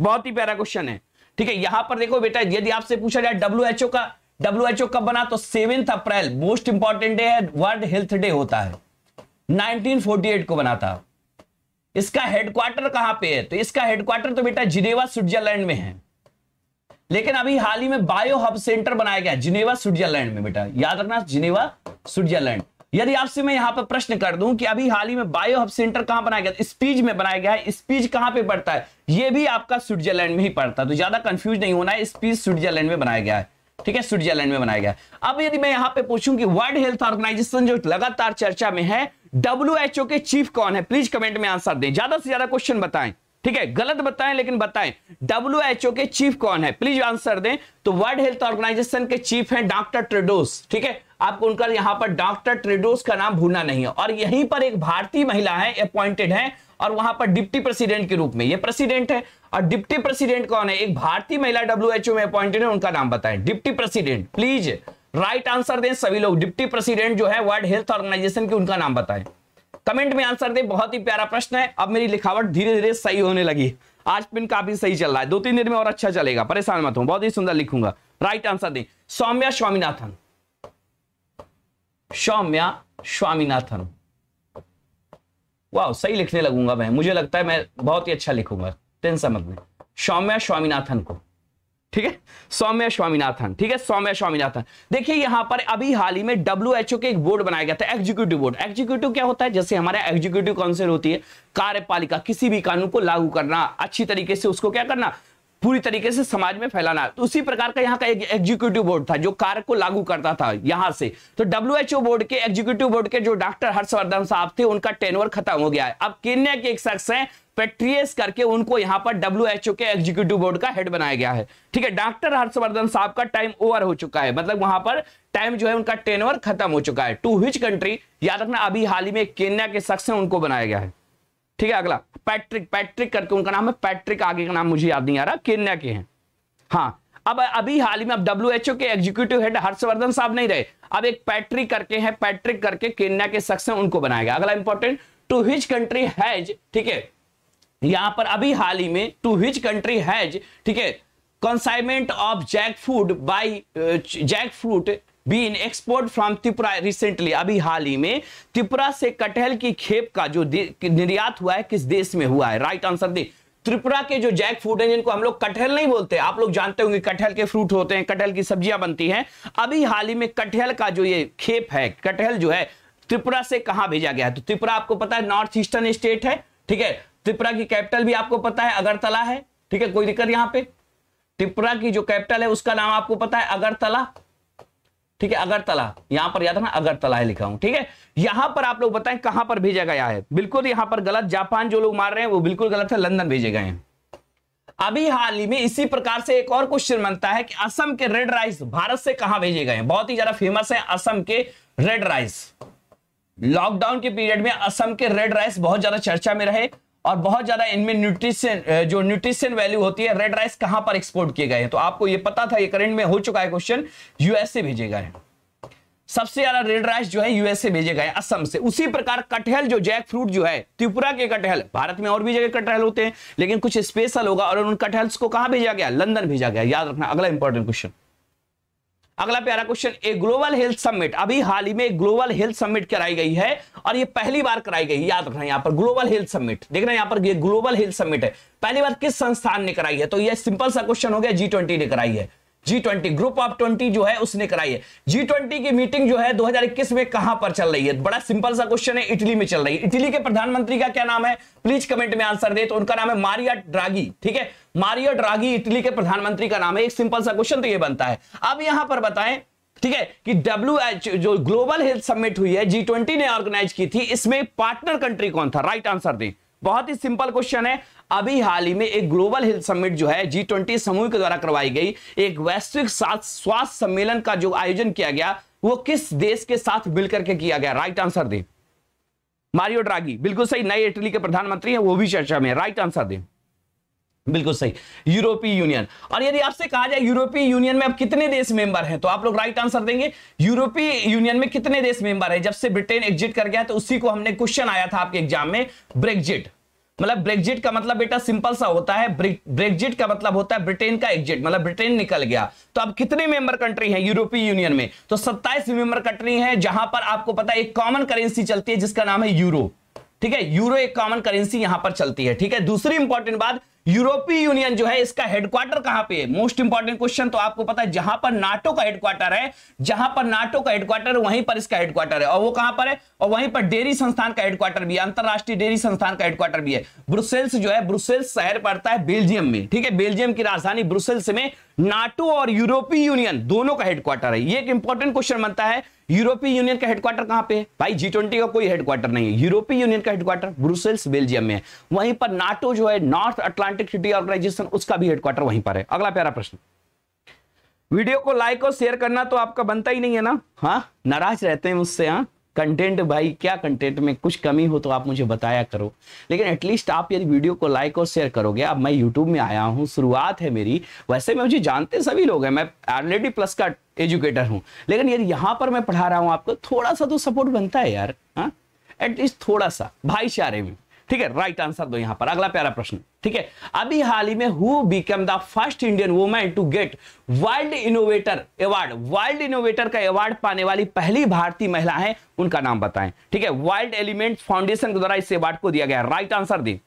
बहुत ही प्यारा क्वेश्चन है ठीक है यहां पर देखो बेटा यदि आपसे पूछा जाए डब्ल्यू का डब्ल्यूएचओ कब बना तो seventh April most important day है वर्ल्ड हेल्थ डे होता है 1948 को बना था इसका हेडक्वार्टर कहां पे है तो इसका हेडक्वार्टर तो बेटा जिनेवा स्विट्जरलैंड में है लेकिन अभी हाल ही में बायो हब सेंटर बनाया गया जिनेवा स्विट्जरलैंड में बेटा याद रखना जिनेवा स्विट्जरलैंड यदि आपसे मैं यहां पर प्रश्न कर दूं कि अभी हाल ही में बायो हब सेंटर कहां बनाया गया तो स्पीज में बनाया गया है स्पीज कहां पे पड़ता है यह भी आपका स्विट्जरलैंड में ही पड़ता है तो ज्यादा कंफ्यूज नहीं होना है स्पीज स्विट्जरलैंड में बनाया गया है ठीक है स्विट्जरलैंड में बनाया गया अब यदि मैं यहां पे पूछूं कि वर्ल्ड हेल्थ ऑर्गेनाइजेशन जो लगातार चर्चा में है डब्ल्यू के चीफ कौन है प्लीज कमेंट में आंसर दें ज्यादा से ज्यादा क्वेश्चन बताएं ठीक है गलत बताएं लेकिन बताएं डब्ल्यू के चीफ कौन है प्लीज आंसर दें तो वर्ल्ड हेल्थ ऑर्गेनाइजेशन के चीफ हैं डॉक्टर ट्रेडोस ठीक है आपको उनका यहाँ पर डॉक्टर ट्रेडोस का नाम भूलना नहीं है और यहीं पर एक भारतीय महिला है अपॉइंटेड है और वहां पर डिप्टी प्रेसिडेंट के रूप में ये प्रेसिडेंट है और डिप्टी प्रेसिडेंट कौन है एक भारतीय महिला डब्ल्यू में अपॉइंटेड है उनका नाम बताएं deputy president please right answer दें सभी लोग डिप्टी प्रेसिडेंट जो है वर्ल्ड हेल्थ ऑर्गेनाइजेशन के उनका नाम बताएं कमेंट में आंसर दें बहुत ही प्यारा प्रश्न है अब मेरी लिखावट धीरे धीरे सही होने लगी आज पिन काफी सही चल रहा है दो तीन दिन में और अच्छा चलेगा परेशान मत हूं बहुत ही सुंदर लिखूंगा राइट आंसर दें सौम्या स्वामीनाथन सौम्या स्वामीनाथन वाह सही लिखने लगूंगा मैं मुझे लगता है मैं बहुत ही अच्छा लिखूंगा टेंशन मत में सौम्या स्वामीनाथन को ठीक है सौम्य स्वामीनाथन ठीक है सौम्य स्वामीनाथन देखिए यहां पर अभी हाल ही में डब्ल्यू के एक बोर्ड बनाया गया था एग्जीक्यूटिव बोर्ड एग्जीक्यूटिव क्या होता है जैसे हमारे एग्जीक्यूटिव काउंसिल होती है कार्यपालिका किसी भी कानून को लागू करना अच्छी तरीके से उसको क्या करना पूरी तरीके से समाज में फैलाना तो उसी प्रकार का यहाँ का एक एग्जीक्यूटिव बोर्ड था जो कार्य को लागू करता था यहाँ से तो डब्ल्यूएचओ बोर्ड के एग्जीक्यूटिव बोर्ड के जो डॉक्टर हर्षवर्धन साहब थे उनका टेनवर खत्म हो गया है अब केन्या के एक शख्स है पेट्रियस करके उनको यहाँ पर डब्ल्यूएचओ के एग्जीक्यूटिव बोर्ड का हेड बनाया गया है ठीक है डॉक्टर हर्षवर्धन साहब का टाइम ओवर हो चुका है मतलब वहां पर टाइम जो है उनका टेनवर खत्म हो चुका है टू विच कंट्री याद रखना अभी हाल ही में केन्या के शख्स है उनको बनाया गया है ठीक है अगला पैट्रिक पैट्रिक करके उनका नाम है पैट्रिक आगे का नाम मुझे याद नहीं आ रहा केन्या के हैं हाँ अब अभी हाल ही में अब डब्ल्यू के एग्जीक्यूटिव हेड हर्षवर्धन साहब नहीं रहे अब एक पैट्रिक करके हैं पैट्रिक करके केन्या के शख्स हैं उनको बनाया गया अगला important to which country has ठीक है यहां पर अभी हाल ही में टू हिच कंट्री हैज ठीक है consignment of jack food by jack fruit bean export from Tripura recently अभी हाल ही में त्रिपुरा से कटहल की खेप का जो निर्यात हुआ है किस देश में हुआ है राइट आंसर दे त्रिपुरा के जो जैक फूड है जिनको हम लोग कटहल नहीं बोलते आप लोग जानते होंगे कटहल के फ्रूट होते हैं कटहल की सब्जियां बनती हैं अभी हाल ही में कटहल का जो ये खेप है कटहल जो है त्रिपुरा से कहां भेजा गया है तो त्रिपुरा आपको पता है नॉर्थ ईस्टर्न स्टेट है ठीक है त्रिपुरा की कैपिटल भी आपको पता है अगरतला है ठीक है कोई दिक्कत यहां पे त्रिपुरा की जो कैपिटल है उसका नाम आपको पता है अगरतला ठीक है अगरतला यहां पर याद है ना अगरतला है लिखा हूं ठीक है यहां पर आप लोग बताएं कहां पर भेजा गया है बिल्कुल यहां पर गलत जापान जो लोग मार रहे हैं वो बिल्कुल गलत है लंदन भेजे गए हैं अभी हाल ही में इसी प्रकार से एक और क्वेश्चन बनता है कि असम के रेड राइस भारत से कहां भेजे गए हैं बहुत ही ज्यादा फेमस है असम के रेड राइस लॉकडाउन के पीरियड में असम के रेड राइस बहुत ज्यादा चर्चा में रहे और बहुत ज्यादा इनमें न्यूट्रिशन जो न्यूट्रिशन वैल्यू होती है रेड राइस कहां पर एक्सपोर्ट किए गए हैं तो आपको ये पता था ये करंट में हो चुका है क्वेश्चन यूएसए भेजे गए सबसे ज्यादा रेड राइस जो है यूएसए भेजे गए असम से उसी प्रकार कटहल जो जैक फ्रूट जो है त्रिपुरा के कटहल भारत में और भी जगह कटहल होते हैं लेकिन कुछ स्पेशल होगा और उन कटहल्स को कहा भेजा गया लंदन भेजा गया याद रखना अगला इंपॉर्टेंट क्वेश्चन अगला प्यारा question a global health summit अभी हाल ही में ग्लोबल हेल्थ समिट कराई गई है और ये पहली बार कराई गई याद रखना यहाँ पर ग्लोबल हेल्थ समिट देखना यहाँ पर ये ग्लोबल हेल्थ समिट है पहली बार किस संस्थान ने कराई है तो ये सिंपल सा क्वेश्चन हो गया जी ट्वेंटी ने कराई है G twenty group of twenty जो है उसने कराई है जी ट्वेंटी की मीटिंग जो है 2021 में कहां पर चल रही है बड़ा सिंपल सा क्वेश्चन है इटली में चल रही है इटली के प्रधानमंत्री का क्या नाम है प्लीज कमेंट में आंसर दे तो उनका नाम है मारिया ड्रागी ठीक है मारिया ड्रागी इटली के प्रधानमंत्री का नाम है एक सिंपल सा क्वेश्चन तो यह बनता है अब यहां पर बताएं ठीक है कि डब्ल्यू जो ग्लोबल हेल्थ समिट हुई है जी ट्वेंटी ने ऑर्गेनाइज की थी इसमें पार्टनर कंट्री कौन था राइट आंसर दें बहुत ही सिंपल क्वेश्चन है अभी हाल ही में एक ग्लोबल हेल्थ समिट जो है जी ट्वेंटी समूह के द्वारा करवाई गई एक वैश्विक स्वास्थ्य सम्मेलन का जो आयोजन किया गया वो किस देश के साथ मिलकर के किया गया राइट आंसर दे मारियो ड्रागी बिल्कुल सही नए इटली के प्रधानमंत्री है वो भी चर्चा में राइट आंसर दें बिल्कुल सही यूरोपीय यूनियन और यदि आपसे कहा जाए यूरोपीय यूनियन में अब कितने देश मेंबर हैं तो आप लोग राइट आंसर देंगे यूरोपीय यूनियन में कितने देश मेंबर हैं जब से ब्रिटेन एग्जिट कर गया तो उसी को हमने क्वेश्चन आया था आपके एग्जाम में ब्रेग्जिट मतलब ब्रेग्जिट का मतलब बेटा सिंपल सा होता है ब्रेग्जिट का मतलब होता है ब्रिटेन का एग्जिट मतलब ब्रिटेन निकल गया तो अब कितने मेंबर कंट्री हैं यूरोपीय यूनियन में तो 27 मेंबर कंट्री हैं जहां पर आपको पता है एक कॉमन करेंसी चलती है जिसका नाम है यूरो ठीक है यूरो एक कॉमन करेंसी यहां पर चलती है ठीक है दूसरी इंपॉर्टेंट बात यूरोपीय यूनियन जो है इसका हेडक्वार्टर कहां पे है मोस्ट इंपॉर्टेंट क्वेश्चन तो आपको पता है जहां पर नाटो का हेडक्वार्टर है जहां पर नाटो का हेडक्वार्टर वहीं पर इसका हेडक्वार्टर है और वो कहां पर है और वहीं पर डेयरी संस्थान का हेडक्वार्टर भी है अंतरराष्ट्रीय डेयरी संस्थान का हेडक्वार्टर भी है ब्रुसेल्स जो है ब्रुसेल्स शहर पड़ता है बेल्जियम में ठीक है बेल्जियम की राजधानी ब्रुसेल्स में नाटो और यूरोपीय यूनियन दोनों का हेडक्वार्टर है ये एक इंपॉर्टेंट क्वेश्चन बनता है यूरोपीय यूनियन का हेडक्वार्टर कहां पे है भाई जी ट्वेंटी का कोई हेडक्वार्टर नहीं है यूरोपीय यूनियन का हेडक्वार्टर ब्रुसेल्स बेल्जियम में है वहीं पर नाटो जो है north Atlantic democratic city organization उसका भी हेडक्वार्टर वहीं पर है अगला प्यारा प्रश्न वीडियो को लाइक और शेयर करना तो आपका बनता ही नहीं है ना हाँ नाराज रहते हैं मुझसे हाँ कंटेंट भाई क्या कंटेंट में कुछ कमी हो तो आप मुझे बताया करो लेकिन एटलीस्ट आप यदि वीडियो को लाइक और शेयर करोगे अब मैं यूट्यूब में आया हूँ शुरुआत है मेरी वैसे मैं मुझे जानते सभी लोग हैं मैं ऑलरेडी प्लस का एजुकेटर हूँ लेकिन यदि यहाँ पर मैं पढ़ा रहा हूँ आपको थोड़ा सा तो सपोर्ट बनता है यार हाँ एटलीस्ट थोड़ा सा भाईचारे में ठीक है राइट आंसर दो यहाँ पर अगला प्यारा प्रश्न ठीक है अभी हाल ही में who become the first Indian women to get world innovator award world innovator का अवार्ड पाने वाली पहली भारतीय महिला है उनका नाम बताएं ठीक है वर्ल्ड एलिमेंट फाउंडेशन के द्वारा इस अवार्ड को दिया गया राइट आंसर दी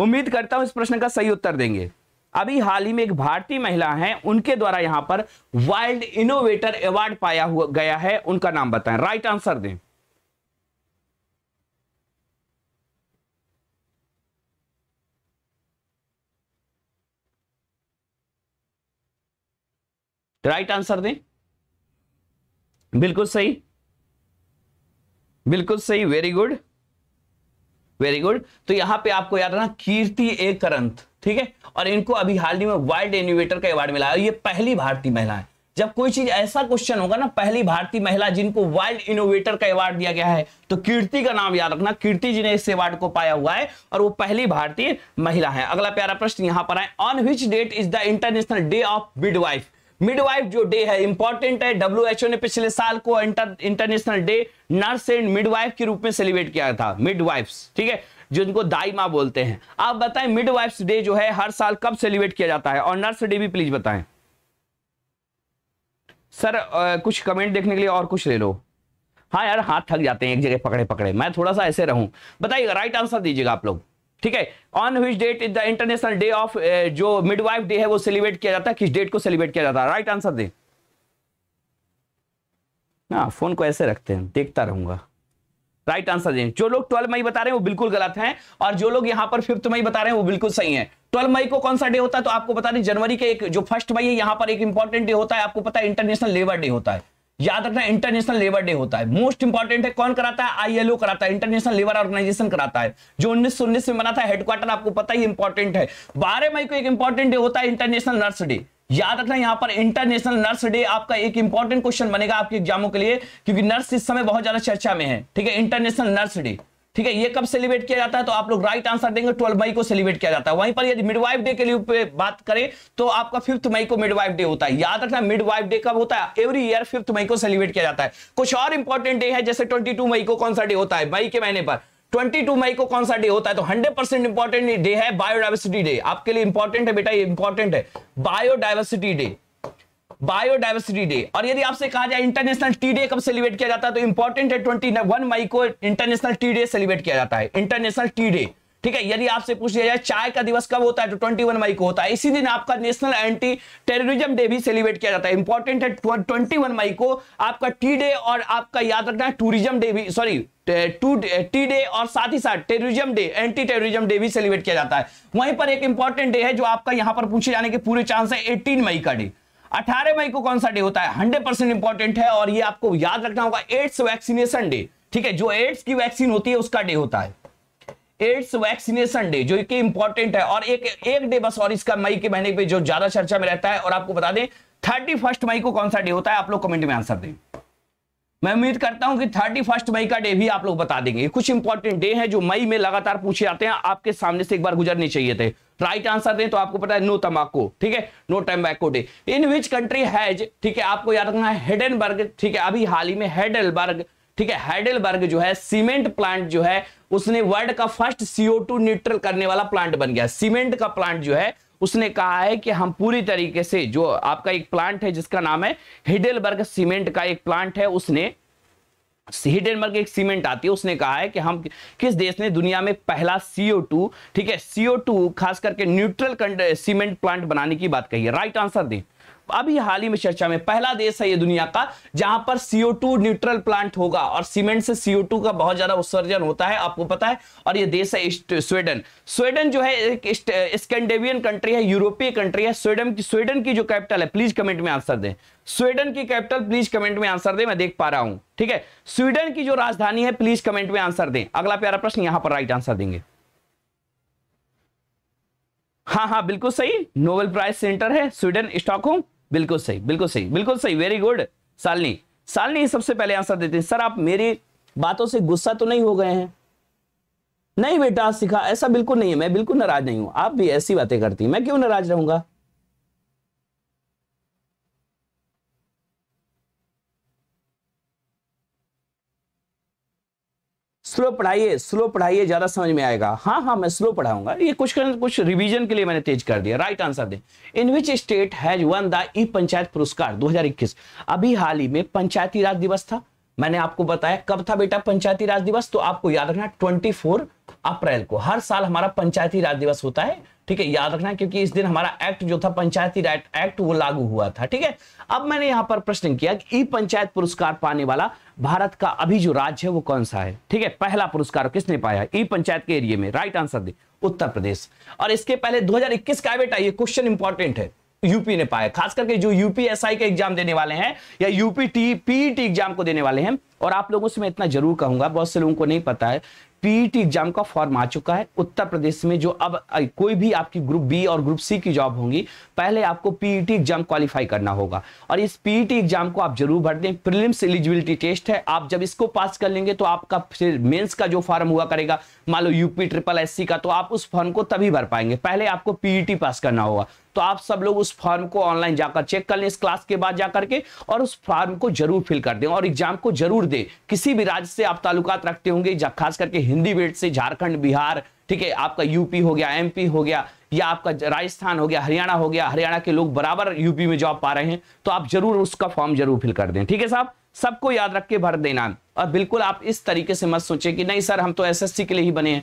उम्मीद करता हूं इस प्रश्न का सही उत्तर देंगे अभी हाल ही में एक भारतीय महिला है उनके द्वारा यहां पर वर्ल्ड इनोवेटर अवार्ड पाया हुआ गया है उनका नाम बताएं राइट आंसर दें राइट आंसर दें बिल्कुल सही बिल्कुल सही वेरी गुड वेरी गुड तो यहां पे आपको याद रखना कीर्ति ए करंत ठीक है और इनको अभी हाल ही में वर्ल्ड इनोवेटर का अवार्ड मिला है ये पहली भारतीय महिला है जब कोई चीज ऐसा क्वेश्चन होगा ना पहली भारतीय महिला जिनको वर्ल्ड इनोवेटर का अवार्ड दिया गया है तो कीर्ति का नाम याद रखना कीर्ति जी ने इस अवार्ड को पाया हुआ है और वो पहली भारतीय महिला है अगला प्यारा प्रश्न यहां पर आए on which date is the international day of wife midwife जो डे है इंपॉर्टेंट है डब्ल्यूएचओ ने पिछले साल को inter, international day nurse and midwife के रूप में सेलिब्रेट किया था मिडवाइफ्स ठीक है जिनको दाई माँ बोलते हैं आप बताएं मिडवाइफ्स डे जो है हर साल कब सेलिब्रेट किया जाता है और नर्स डे भी प्लीज बताएं सर आ, कुछ कमेंट देखने के लिए और कुछ ले लो हाँ यार हाथ थक जाते हैं एक जगह पकड़े पकड़े मैं थोड़ा सा ऐसे रहूं बताइए राइट आंसर दीजिएगा आप लोग ठीक है on which date the international day of जो मिडवाइफ डे है वो सेलिब्रेट किया जाता है किस डेट को सेलिब्रेट किया जाता है राइट आंसर दे ना हाँ, फोन को ऐसे रखते हैं देखता रहूंगा राइट आंसर दें जो लोग ट्वेल्व मई बता रहे हैं वो बिल्कुल गलत हैं और जो लोग यहां पर फिफ्थ मई बता रहे हैं वो बिल्कुल सही है ट्वेल्व मई को कौन सा डे होता है तो आपको बता दें जनवरी के एक जो फर्स्ट मई है यहां पर एक इंपॉर्टेंट डे होता है आपको पता है इंटरनेशनल लेबर डे होता है याद रखना इंटरनेशनल लेबर डे होता है मोस्ट इंपॉर्टेंट है कौन कराता है आईएलओ कराता है इंटरनेशनल लेबर ऑर्गेनाइजेशन कराता है जो उन्नीस उन्नीस में बना था हेडक्वार्टर आपको पता ही इंपॉर्टेंट है बारह मई को एक इंपॉर्टेंट डे होता है इंटरनेशनल नर्स डे याद रखना यहां पर इंटरनेशनल नर्स डे आपका एक इंपॉर्टेंट क्वेश्चन बनेगा आपके एग्जामों के लिए क्योंकि नर्स इस समय बहुत ज्यादा चर्चा में है ठीक है इंटरनेशनल नर्स डे ठीक है ये कब सेलिब्रेट किया जाता है तो आप लोग राइट आंसर देंगे ट्वेल्व मई को सेलिब्रेट किया जाता है वहीं पर यदि मिडवाइफ डे के लिए बात करें तो आपका फिफ्थ मई को मिडवाइफ डे होता है याद रखना मिडवाइफ डे कब होता है एवरी ईयर फिफ्थ मई को सेलिब्रेट किया जाता है कुछ और इंपॉर्टेंट डे है जैसे ट्वेंटी मई को कौन सा डे होता है मई के महीने पर 22 मई को कौन सा डे होता है तो 100 परसेंट इंपॉर्टेंट डे है बायोडाइवर्सिटी डे आपके लिए इंपॉर्टेंट है बेटा ये इंपॉर्टेंट है बायोडाइवर्सिटी डे बायोडाइवर्सिटी डे और यदि आपसे कहा जाए इंटरनेशनल टी डे कब सेलिब्रेट किया जाता है तो इंपॉर्टेंट है ट्वेंटी वन मई को इंटरनेशनल टी डे सेलिब्रेट किया जाता है इंटरनेशनल टी डे ठीक है यदि आपसे पूछ लिया जाए चाय का दिवस कब होता है तो ट्वेंटी वन मई को होता है इसी दिन आपका नेशनल एंटी टेररिज्म डे भी सेलिब्रेट किया जाता है इंपॉर्टेंट है ट्वेंटी वन मई को आपका टी डे और आपका याद रखना है टूरिज्म डे भी सॉरी टू टी डे और साथ ही साथ terrorism day anti terrorism day भी सेलिब्रेट किया जाता है वहीं पर एक इंपॉर्टेंट डे है जो आपका यहां पर पूछे जाने के पूरे चांस है एटीन मई का डे 18 मई को कौन सा डे होता है 100 परसेंट इंपॉर्टेंट है और ये आपको याद रखना होगा एड्स वैक्सीनेशन डे ठीक है जो एड्स की वैक्सीन होती है उसका डे होता है एड्स वैक्सीनेशन डे जो कि इंपॉर्टेंट है और एक एक डे बस और इसका मई के महीने पे जो ज्यादा चर्चा में रहता है और आपको बता दें थर्टी फर्स्ट मई को कौन सा डे होता है आप लोग कमेंट में आंसर दें मैं उम्मीद करता हूं कि थर्टी फर्स्ट मई का डे भी आप लोग बता देंगे कुछ इंपॉर्टेंट डे हैं जो मई में लगातार पूछे आते हैं आपके सामने से एक बार गुजरने चाहिए थे राइट आंसर दें तो आपको पता है नो तमाको ठीक है no tobacco day in which country has ठीक है आपको याद रखना है हेडनबर्ग ठीक है अभी हाल ही में हेडलबर्ग ठीक है हेडलबर्ग जो है सीमेंट प्लांट जो है उसने वर्ल्ड का फर्स्ट सीओ न्यूट्रल करने वाला प्लांट बन गया सीमेंट का प्लांट जो है उसने कहा है कि हम पूरी तरीके से जो आपका एक प्लांट है जिसका नाम है हिडेलबर्ग सीमेंट का एक प्लांट है उसने हिडेनबर्ग एक सीमेंट आती है उसने कहा है कि हम किस देश ने दुनिया में पहला सीओ टू ठीक है सीओ टू खास करके न्यूट्रल सीमेंट प्लांट बनाने की बात कही है राइट आंसर दें अभी हाल ही में चर्चा में पहला देश है ये दुनिया का जहां पर CO2 न्यूट्रल प्लांट होगा और सीमेंट से CO2 का बहुत ज्यादा उत्सर्जन होता है आपको पता है और ये देश है स्वीडन स्वीडन जो है एक स्कैंडेवियन कंट्री है यूरोपीय कंट्री है स्वीडन की स्वीडन की जो कैपिटल है प्लीज कमेंट में आंसर दें स्वीडन की कैपिटल प्लीज कमेंट में आंसर दें मैं देख पा रहा हूं ठीक है स्वीडन की जो राजधानी है प्लीज कमेंट में आंसर दें अगला प्यारा प्रश्न यहां पर राइट आंसर देंगे हाँ हाँ बिल्कुल सही नोबेल प्राइज सेंटर है स्वीडन स्टॉकहोम बिल्कुल सही बिल्कुल सही बिल्कुल सही वेरी गुड सालनी सालनी सबसे पहले आंसर देते हैं सर आप मेरी बातों से गुस्सा तो नहीं हो गए हैं नहीं बेटा सिखा ऐसा बिल्कुल नहीं है मैं बिल्कुल नाराज नहीं हूं आप भी ऐसी बातें करती मैं क्यों नाराज रहूंगा स्लो पढ़ाइए स्लो पढ़ाइए ज्यादा समझ में आएगा हाँ हाँ मैं स्लो पढ़ाऊंगा ये कुछ कुछ रिवीजन के लिए मैंने तेज कर दिया राइट आंसर दें in which state has won the e panchayat पुरस्कार 2021 अभी हाल ही में पंचायती राज दिवस था मैंने आपको बताया कब था बेटा पंचायती राज दिवस तो आपको याद रखना ट्वेंटी अप्रैल को हर साल हमारा पंचायती राज दिवस होता है ठीक है याद रखना क्योंकि इस दिन हमारा एक्ट जो था पंचायती राइट एक्ट वो लागू हुआ था ठीक है अब मैंने यहां पर प्रश्न किया कि ई पंचायत पुरस्कार पाने वाला भारत का अभी जो राज्य है वो कौन सा है ठीक है पहला पुरस्कार किसने पाया ई पंचायत के एरिया में राइट आंसर दे उत्तर प्रदेश और इसके पहले दो का बेटा ये क्वेश्चन इंपॉर्टेंट है यूपी ने पाया खास करके जो यूपीएसआई का एग्जाम देने वाले हैं या यूपी टी पीईटी एग्जाम को देने वाले हैं और आप लोगों से मैं इतना जरूर कहूंगा बहुत से लोगों को नहीं पता है पीईटी एग्जाम का फॉर्म आ चुका है उत्तर प्रदेश में जो अब कोई भी आपकी ग्रुप बी और ग्रुप सी की जॉब होंगी पहले आपको पीईटी एग्जाम क्वालिफाई करना होगा और इस पीईटी एग्जाम को आप जरूर भर दें प्रीलिम्स एलिजिबिलिटी टेस्ट है आप जब इसको पास कर लेंगे तो आपका फिर मेंस का जो फॉर्म हुआ करेगा मान लो यूपी ट्रिपल एस का तो आप उस फॉर्म को तभी भर पाएंगे पहले आपको पीईटी पास करना होगा तो आप सब लोग उस फॉर्म को ऑनलाइन जाकर चेक कर लें इस क्लास के बाद जाकर के और उस फॉर्म को जरूर फिल कर दें और एग्जाम को जरूर दें किसी भी राज्य से आप ताल्लुकात रखते होंगे खास करके हिंदी बेल्ट से झारखंड बिहार ठीक है आपका यूपी हो गया एमपी हो गया या आपका राजस्थान हो गया हरियाणा हो गया हरियाणा के लोग बराबर यूपी में जॉब पा रहे हैं तो आप जरूर उसका फॉर्म जरूर फिल कर दें ठीक है साहब सबको याद रख के भर देना और बिल्कुल आप इस तरीके से मत सोचे कि नहीं सर हम तो एसएससी के लिए ही बने हैं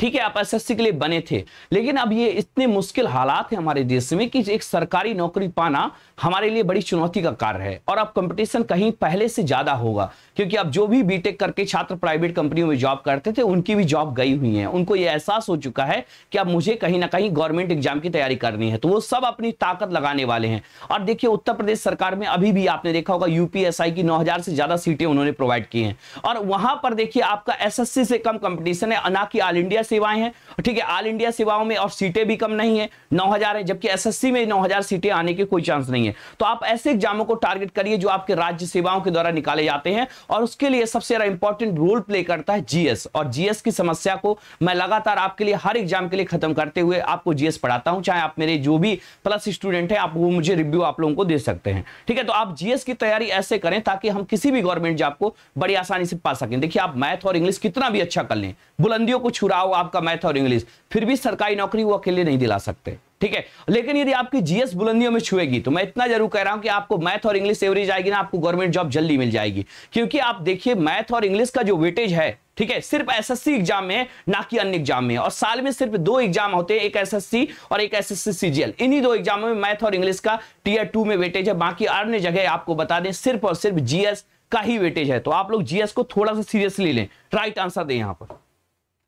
ठीक है आप एसएससी के लिए बने थे लेकिन अब ये इतने मुश्किल हालात है हमारे देश में कि एक सरकारी नौकरी पाना हमारे लिए बड़ी चुनौती का कार्य है और अब कंपटीशन कहीं पहले से ज्यादा होगा क्योंकि अब जो भी बीटेक करके छात्र प्राइवेट कंपनियों में जॉब करते थे उनकी भी जॉब गई हुई है उनको ये एहसास हो चुका है कि अब मुझे कहीं ना कहीं गवर्नमेंट एग्जाम की तैयारी करनी है तो वो सब अपनी ताकत लगाने वाले हैं और देखिए उत्तर प्रदेश सरकार में अभी भी आपने देखा होगा यूपीएसआई की नौ से ज्यादा सीटें उन्होंने प्रोवाइड की हैं और वहां पर देखिए आपका एस से कम कंपटीशन है ना कि ऑल इंडिया सेवाएं हैं ठीक है ऑल इंडिया सेवाओं में और सीटें भी कम नहीं है 9000 है जबकि एसएससी में 9000 सीटें आने के कोई चांस नहीं है तो आप ऐसे एग्जामों को टारगेट करिए जो आपके राज्य सेवाओं के द्वारा निकाले जाते हैं और उसके लिए सबसे ज्यादा इंपॉर्टेंट रोल प्ले करता है जीएस और जीएस की समस्या को मैं लगातार आपके लिए हर एग्जाम के लिए खत्म करते हुए आपको जीएस पढ़ाता हूं चाहे आप मेरे जो भी प्लस स्टूडेंट है आप वो मुझे रिव्यू आप लोगों को दे सकते हैं ठीक है तो आप जीएस की तैयारी ऐसे करें ताकि हम किसी भी गवर्नमेंट जॉब को बड़ी आसानी से पा सकें देखिए आप मैथ और इंग्लिश कितना भी अच्छा कर लें बुलंदियों को छुराओ आपका मैथ और इंग्लिश फिर भी सरकारी नौकरी वो अकेले नहीं दिला सकते ठीक है लेकिन यदि आपकी जीएस बुलंदियों में छुएगी तो मैं इतना जरूर कह रहा हूं कि आपको मैथ और इंग्लिश एवरेज आएगी ना आपको गवर्नमेंट जॉब जल्दी मिल जाएगी क्योंकि आप देखिए मैथ और इंग्लिश का जो वेटेज है ठीक है सिर्फ एसएससी एग्जाम में ना कि अन्य एग्जाम में और साल में सिर्फ दो एग्जाम होते हैं एक एसएससी और एक एसएससी सीजीएल इन्हीं दो एग्जाम में मैथ और इंग्लिश का टीयर टू में वेटेज है बाकी अन्य जगह आपको बता दें सिर्फ और सिर्फ जीएस का ही वेटेज है तो आप लोग जीएस को थोड़ा सा सीरियसली लें राइट आंसर दें यहां पर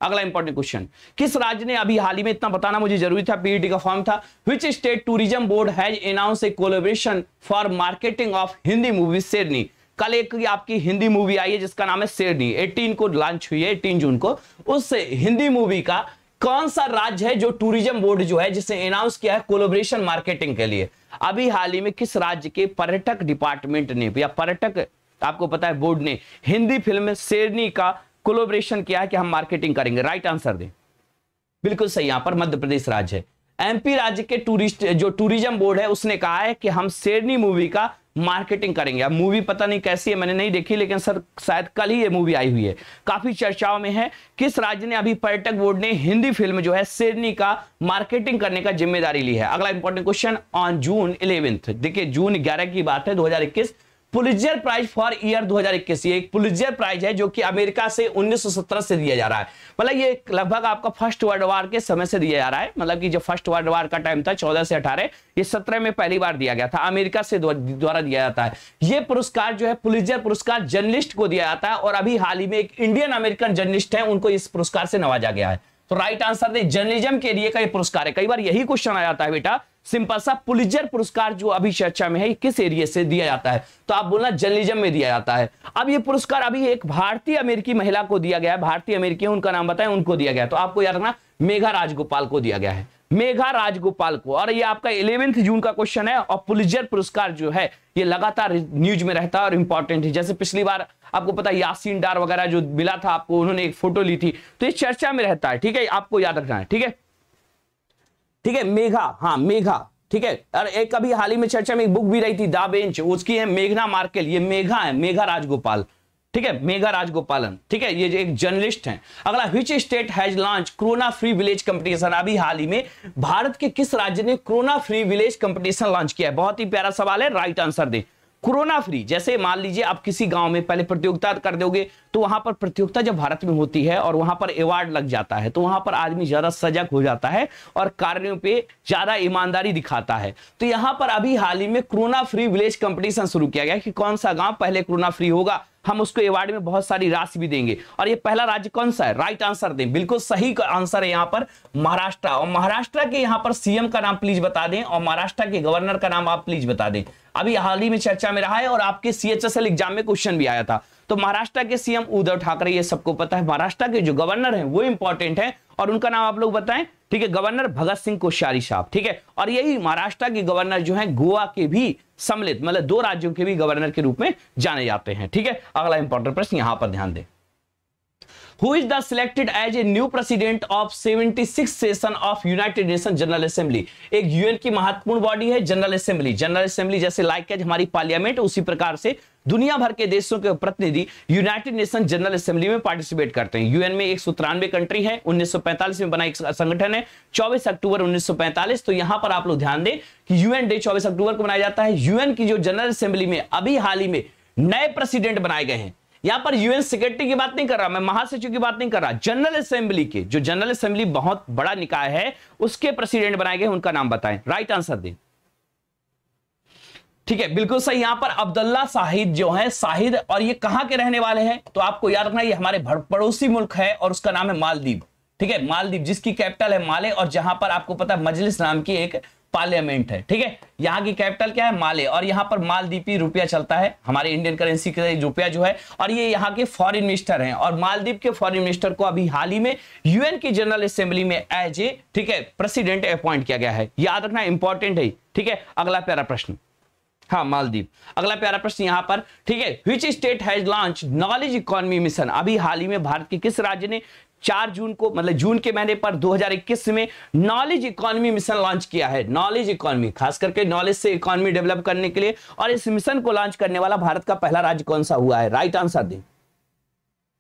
अगला इंपॉर्टेंट क्वेश्चन किस राज्य ने अभी हाल ही में इतना बताना मुझे जरूरी था पीईटी e का फॉर्म था which state tourism board has announce a collaboration for marketing of Hindi movie Sherni कल एक आपकी हिंदी मूवी आई है जिसका नाम है शेरनी एटीन को लॉन्च हुई है एटीन जून को उस हिंदी मूवी का कौन सा राज्य है जो टूरिज्म बोर्ड जो है जिसे अनाउंस किया है कोलोबरेशन मार्केटिंग के लिए अभी हाल ही में किस राज्य के पर्यटक डिपार्टमेंट ने या पर्यटक आपको पता है बोर्ड ने हिंदी फिल्म शेरनी का कोलोबरेशन किया है कि हम मार्केटिंग करेंगे राइट आंसर दें बिल्कुल सही यहां पर मध्य प्रदेश राज्य है एमपी राज्य के टूरिस्ट जो टूरिज्म बोर्ड है उसने कहा है कि हम शेरनी मूवी का मार्केटिंग करेंगे अब मूवी पता नहीं कैसी है मैंने नहीं देखी लेकिन सर शायद कल ही ये मूवी आई हुई है काफी चर्चाओं में है किस राज्य ने अभी पर्यटक बोर्ड ने हिंदी फिल्म जो है शेरनी का मार्केटिंग करने का जिम्मेदारी ली है अगला important question on June eleventh देखिए जून ग्यारह की बात है दो पुलिजियर प्राइज फॉर ईयर 2021 ये एक प्राइज है जो कि अमेरिका से 1917 से दिया जा रहा है मतलब ये लगभग आपका फर्स्ट वर्ल्ड वार के समय से दिया जा रहा है मतलब कि जो फर्स्ट वर्ल्ड वार का टाइम था 14 से 18 ये 17 में पहली बार दिया गया था अमेरिका से द्वारा दिया जाता है ये पुरस्कार जो है पुलिजर पुरस्कार जर्नलिस्ट को दिया जाता है और अभी हाल ही में एक इंडियन अमेरिकन जर्नलिस्ट है उनको इस पुरस्कार से नवाजा गया है तो राइट आंसर दे जर्नलिज्म के लिए का ये पुरस्कार है कई बार यही क्वेश्चन आ जाता है बेटा सिंपल सा पुलिजर पुरस्कार जो अभी चर्चा में है किस एरिया से दिया जाता है तो आप बोलना जर्नलिज्म में दिया जाता है अब ये पुरस्कार अभी एक भारतीय अमेरिकी महिला को दिया गया है भारतीय अमेरिकी उनका नाम बताए उनको दिया गया तो आपको याद रखना मेघा राजगोपाल को दिया गया है मेघा राजगोपाल को और ये आपका इलेवेंथ जून का क्वेश्चन है और पुलिजर पुरस्कार जो है ये लगातार न्यूज में रहता है और इंपॉर्टेंट है जैसे पिछली बार आपको पता यासीन डार वगैरह जो मिला था आपको उन्होंने एक फोटो ली थी तो ये चर्चा में रहता है ठीक है आपको याद रखना है ठीक है ठीक है मेघा हाँ मेघा ठीक है और एक अभी हाल ही में चर्चा में एक बुक भी रही थी दा बेंच उसकी है मेघना मार्केल ये मेघा है मेघा राजगोपाल ठीक है मेघा राजगोपालन ठीक है ये एक जर्नलिस्ट हैं अगला which state has launch corona free village competition अभी हाल ही में भारत के किस राज्य ने corona free village competition launch किया है बहुत ही प्यारा सवाल है राइट आंसर दे कोरोना फ्री जैसे मान लीजिए आप किसी गांव में पहले प्रतियोगिता कर दोगे तो वहां पर प्रतियोगिता जब भारत में होती है और वहां पर अवार्ड लग जाता है तो वहां पर आदमी ज्यादा सजग हो जाता है और कार्यों पे ज्यादा ईमानदारी दिखाता है तो यहां पर अभी हाल ही में कोरोना फ्री विलेज कंपटीशन शुरू किया गया कि कौन सा गांव पहले कोरोना फ्री होगा हम उसको अवार्ड में बहुत सारी राशि भी देंगे और ये पहला राज्य कौन सा है राइट आंसर दें बिल्कुल सही आंसर है यहाँ पर महाराष्ट्र और महाराष्ट्र के यहाँ पर सीएम का नाम प्लीज बता दें और महाराष्ट्र के गवर्नर का नाम आप प्लीज बता दें अभी हाल ही में चर्चा में रहा है और आपके सीएचएसएल एग्जाम में क्वेश्चन भी आया था तो महाराष्ट्र के सीएम उद्धव ठाकरे ये सबको पता है महाराष्ट्र के जो गवर्नर हैं वो इंपॉर्टेंट हैं और उनका नाम आप लोग बताएं ठीक है गवर्नर भगत सिंह कोश्यारी साहब ठीक है और यही महाराष्ट्र के गवर्नर जो है गोवा के भी सम्मिलित मतलब दो राज्यों के भी गवर्नर के रूप में जाने जाते हैं ठीक है अगला इंपॉर्टेंट प्रश्न यहां पर ध्यान दें who is the selected as a new president of six session of United Nation General Assembly एक यूएन की महत्वपूर्ण बॉडी है जनरल असेंबली जनरल असेंबली जैसे लाइक है हमारी पार्लियामेंट उसी प्रकार से दुनिया भर के देशों के प्रतिनिधि यूनाइटेड नेशन जनरल असेंबली में पार्टिसिपेट करते हैं यूएन में एक कंट्री है 1945 में बना एक संगठन है 24 अक्टूबर 1945 तो यहां पर आप लोग ध्यान दें कि यूएन डे 24 अक्टूबर को मनाया जाता है यूएन की जो जनरल असेंबली में अभी हाल ही में नए प्रेसिडेंट बनाए गए हैं यहां पर यूएन सेक्रेटरी की बात नहीं कर रहा मैं महासचिव की बात नहीं कर रहा जनरल असेंबली के जो जनरल असेंबली बहुत बड़ा निकाय है उसके प्रेसिडेंट बनाए गए उनका नाम बताएं राइट आंसर दें ठीक है बिल्कुल सही यहां पर अब्दुल्ला साहिद जो है साहिद और ये कहां के रहने वाले हैं तो आपको याद रखना ये हमारे पड़ोसी मुल्क है और उसका नाम है मालदीव ठीक है मालदीव जिसकी कैपिटल है माले और जहां पर आपको पता है मजलिस नाम की एक पार्लियामेंट है ठीक है यहाँ की कैपिटल क्या है माले और यहाँ पर मालदीपी रुपया चलता है हमारे इंडियन करेंसी का रुपया जो है और ये यहाँ के फॉरेन मिनिस्टर हैं और मालदीप के फॉरेन मिनिस्टर को अभी हाल ही में यूएन की जनरल असेंबली में एज ए ठीक है प्रेसिडेंट अपॉइंट किया गया है याद रखना इंपॉर्टेंट है ठीक है अगला प्यारा प्रश्न हाँ मालदीप अगला प्यारा प्रश्न यहाँ पर ठीक है which state has launch knowledge economy mission अभी हाल ही में भारत के किस राज्य ने चार जून को मतलब जून के महीने पर 2021 में नॉलेज इकोनॉमी मिशन लॉन्च किया है नॉलेज इकोनॉमी खास करके नॉलेज से इकोनॉमी डेवलप करने के लिए और इस मिशन को लॉन्च करने वाला भारत का पहला राज्य कौन सा हुआ है राइट आंसर दें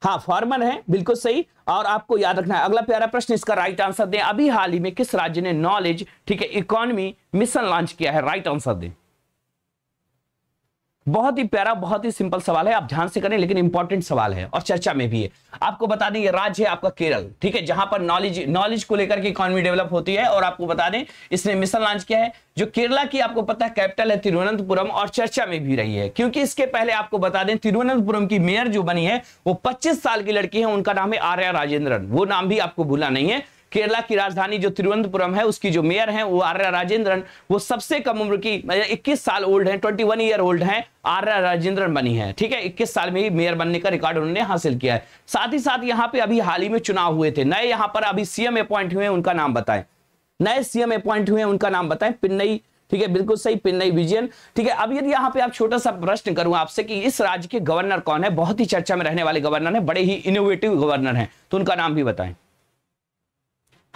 हाँ फॉर्मर है बिल्कुल सही और आपको याद रखना है अगला प्यारा प्रश्न इसका राइट आंसर दें अभी हाल ही में किस राज्य ने नॉलेज ठीक है इकोनॉमी मिशन लॉन्च किया है राइट आंसर दें बहुत ही प्यारा बहुत ही सिंपल सवाल है आप ध्यान से करें लेकिन इंपॉर्टेंट सवाल है और चर्चा में भी है आपको बता दें ये राज्य है आपका केरल ठीक है जहां पर नॉलेज नॉलेज को लेकर के इकॉनमी डेवलप होती है और आपको बता दें इसने मिशन लॉन्च किया है जो केरला की आपको पता है कैपिटल है तिरुवनंतपुरम और चर्चा में भी रही है क्योंकि इसके पहले आपको बता दें तिरुवनंतपुरम की मेयर जो बनी है वो पच्चीस साल की लड़की है उनका नाम है आर्या राजेंद्रन वो नाम भी आपको भूला नहीं है केरला की राजधानी जो तिरुवनंतपुरम है उसकी जो मेयर है वो आर राजेंद्रन वो सबसे कम उम्र की मतलब इक्कीस साल ओल्ड है ट्वेंटी वन ईयर ओल्ड है आर राजेंद्रन बनी है ठीक है इक्कीस साल में ही मेयर बनने का रिकॉर्ड उन्होंने हासिल किया है साथ ही साथ यहाँ पे अभी हाल ही में चुनाव हुए थे नए यहाँ पर अभी सीएम अपॉइंट हुए उनका नाम बताए नए सीएम अपॉइंट हुए उनका नाम बताए पिन्नई ठीक है बिल्कुल सही पिन्नई विजयन ठीक है अब यदि यहाँ पे आप छोटा सा प्रश्न करूं आपसे कि इस राज्य के गवर्नर कौन है बहुत ही चर्चा में रहने वाले गवर्नर है बड़े ही इनोवेटिव गवर्नर है तो उनका नाम भी बताएं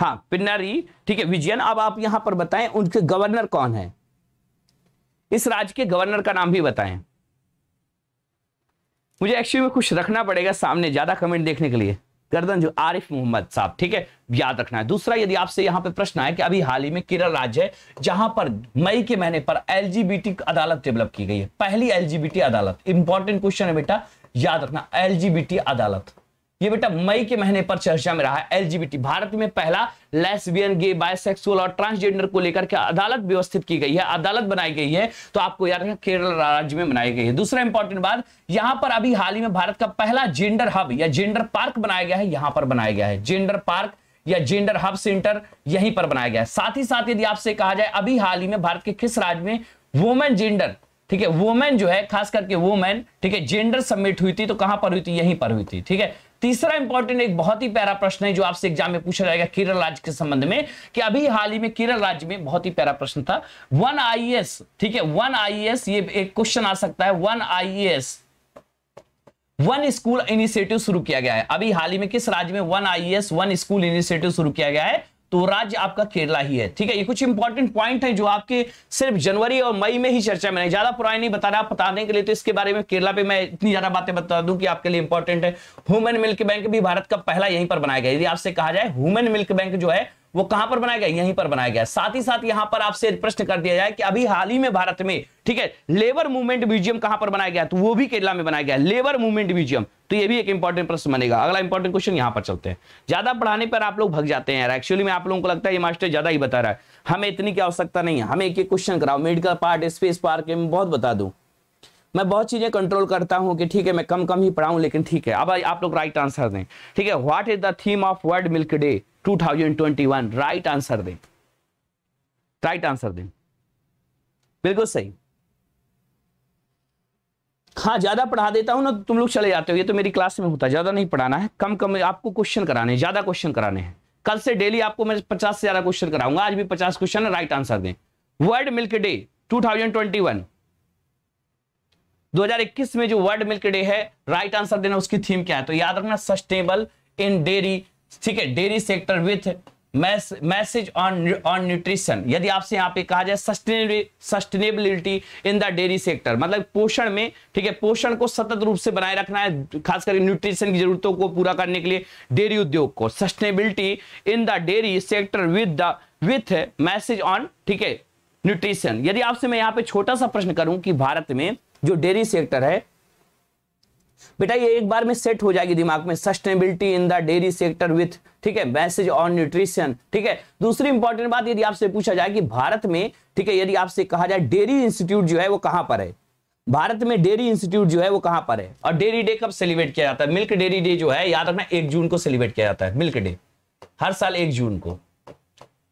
हाँ पिन्नारी ठीक है विजयन अब आप यहां पर बताएं उनके गवर्नर कौन है इस राज्य के गवर्नर का नाम भी बताएं मुझे एक्चुअली में कुछ रखना पड़ेगा सामने ज्यादा कमेंट देखने के लिए गर्दन जो आरिफ मोहम्मद साहब ठीक है याद रखना है दूसरा यदि आपसे यहां पे प्रश्न आया कि अभी हाल ही में केरल राज्य है जहां पर मई के महीने पर एलजीबीटी अदालत डेवलप की गई है पहली एलजीबीटी अदालत इंपॉर्टेंट क्वेश्चन है बेटा याद रखना एलजीबीटी अदालत ये बेटा मई के महीने पर चर्चा में रहा एलजीबीटी भारत में पहला लेसबियन गे बायसेक्सुअल और ट्रांसजेंडर को लेकर के अदालत व्यवस्थित की गई है अदालत बनाई गई है तो आपको याद रखना केरल राज्य में बनाई गई है दूसरा इंपॉर्टेंट बात यहां पर अभी हाल ही में भारत का पहला जेंडर हब या जेंडर पार्क बनाया गया है यहां पर बनाया गया है जेंडर पार्क या जेंडर हब सेंटर यहीं पर बनाया गया है साथ ही साथ यदि आपसे कहा जाए अभी हाल ही में भारत के किस राज्य में वुमेन जेंडर ठीक है वुमेन जो है खास करके वुमेन ठीक है जेंडर सबमिट हुई थी तो कहां पर हुई थी यहीं पर हुई थी ठीक है तीसरा इंपॉर्टेंट एक बहुत ही प्यारा प्रश्न है जो आपसे एग्जाम में पूछा जाएगा केरल राज्य के संबंध में कि अभी हाल ही में केरल राज्य में बहुत ही प्यारा प्रश्न था वन आई e ठीक है वन आई e ये एक क्वेश्चन आ सकता है one I one school initiative शुरू किया गया है अभी हाल ही में किस राज्य में one I one school initiative शुरू किया गया है तो राज्य आपका केरला ही है ठीक है ये कुछ इंपॉर्टेंट पॉइंट है जो आपके सिर्फ जनवरी और मई में ही चर्चा में ज्यादा पुराने नहीं बता रहा बताने के लिए तो इसके बारे में केरला पे मैं इतनी ज्यादा बातें बता दूं कि आपके लिए इंपॉर्टेंट है ह्यूमन मिल्क बैंक भी भारत का पहला यहीं पर बनाया गया यदि आपसे कहा जाए ह्यूमन मिल्क बैंक जो है वो कहां पर बनाया गया यहीं पर बनाया गया साथ ही साथ यहां पर आपसे प्रश्न कर दिया जाए कि अभी हाल ही में भारत में ठीक है लेबर मूवमेंट म्यूजियम कहां पर बनाया गया तो वो भी केरला में बनाया गया लेबर मूवमेंट म्यूजियम तो ये भी एक इंपॉर्टेंट प्रश्न बनेगा अगला इंपॉर्टेंट क्वेश्चन यहां पर चलते हैं ज्यादा पढ़ाने पर आप लोग भग जाते हैं यार एक्चुअली में आप लोगों को लगता है ये मास्टर ज्यादा ही बता रहा है हमें इतनी की आवश्यकता नहीं है हमें एक एक क्वेश्चन कराओ मेडिकल पार्ट स्पेस पार्क बहुत बता दू मैं बहुत चीज़ें कंट्रोल करता हूँ कि ठीक है मैं कम कम ही पढ़ाऊं लेकिन ठीक है अब आप लोग राइट आंसर दें ठीक है what is the theme of world milk day 2021 right answer दें राइट आंसर दें बिल्कुल सही हाँ ज्यादा पढ़ा देता हूं ना तो तुम लोग चले जाते हो ये तो मेरी क्लास में होता है ज्यादा नहीं पढ़ाना है कम कम आपको क्वेश्चन कराने ज्यादा क्वेश्चन कराने हैं कल से डेली आपको मैं पचास से ज्यादा क्वेश्चन कराऊंगा आज भी पचास क्वेश्चन राइट आंसर दें वर्ल्ड मिल्क डे वन 2021 में जो वर्ल्ड मिल्क डे है राइट आंसर देना उसकी थीम क्या है तो याद रखना सस्टेनेबल इन डेयरी ठीक है dairy sector with message on on nutrition यदि आपसे यहाँ पे कहा जाए sustainability in the dairy sector मतलब पोषण में ठीक है पोषण को सतत रूप से बनाए रखना है खासकर न्यूट्रिशन की जरूरतों को पूरा करने के लिए डेयरी उद्योग को sustainability in the dairy sector with the with message on ठीक है न्यूट्रिशन यदि आपसे मैं यहाँ पे छोटा सा प्रश्न करूं कि भारत में जो डेयरी सेक्टर है बेटा ये एक बार में सेट हो जाएगी दिमाग में sustainability in the dairy sector with ठीक है मैसेज ऑन न्यूट्रिशन ठीक है दूसरी इंपॉर्टेंट बात यदि आपसे पूछा जाए कि भारत में ठीक है यदि आपसे कहा जाए डेयरी इंस्टीट्यूट जो है वो कहां पर है भारत में डेयरी इंस्टीट्यूट जो है वो कहां पर है और डेयरी डे कब सेलिब्रेट किया जाता है मिल्क डेयरी डे जो है याद रखना एक जून को सेलिब्रेट किया जाता है मिल्क डे हर साल एक जून को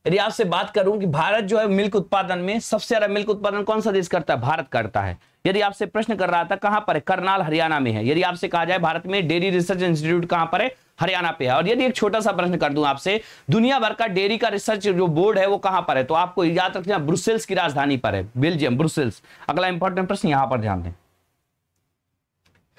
यदि आपसे बात करूं कि भारत जो है मिल्क उत्पादन में सबसे ज्यादा मिल्क उत्पादन कौन सा देश करता है भारत करता है यदि आपसे प्रश्न कर रहा था कहां पर है करनाल हरियाणा में है यदि आपसे कहा जाए भारत में डेयरी रिसर्च इंस्टीट्यूट कहां पर है हरियाणा पे है और यदि एक छोटा सा प्रश्न कर दूं आपसे दुनिया भर का डेयरी का रिसर्च जो बोर्ड है वो कहां पर है तो आपको याद रखना ब्रुसेल्स की राजधानी पर है बेल्जियम ब्रुसेल्स अगला इंपॉर्टेंट प्रश्न यहां पर ध्यान दें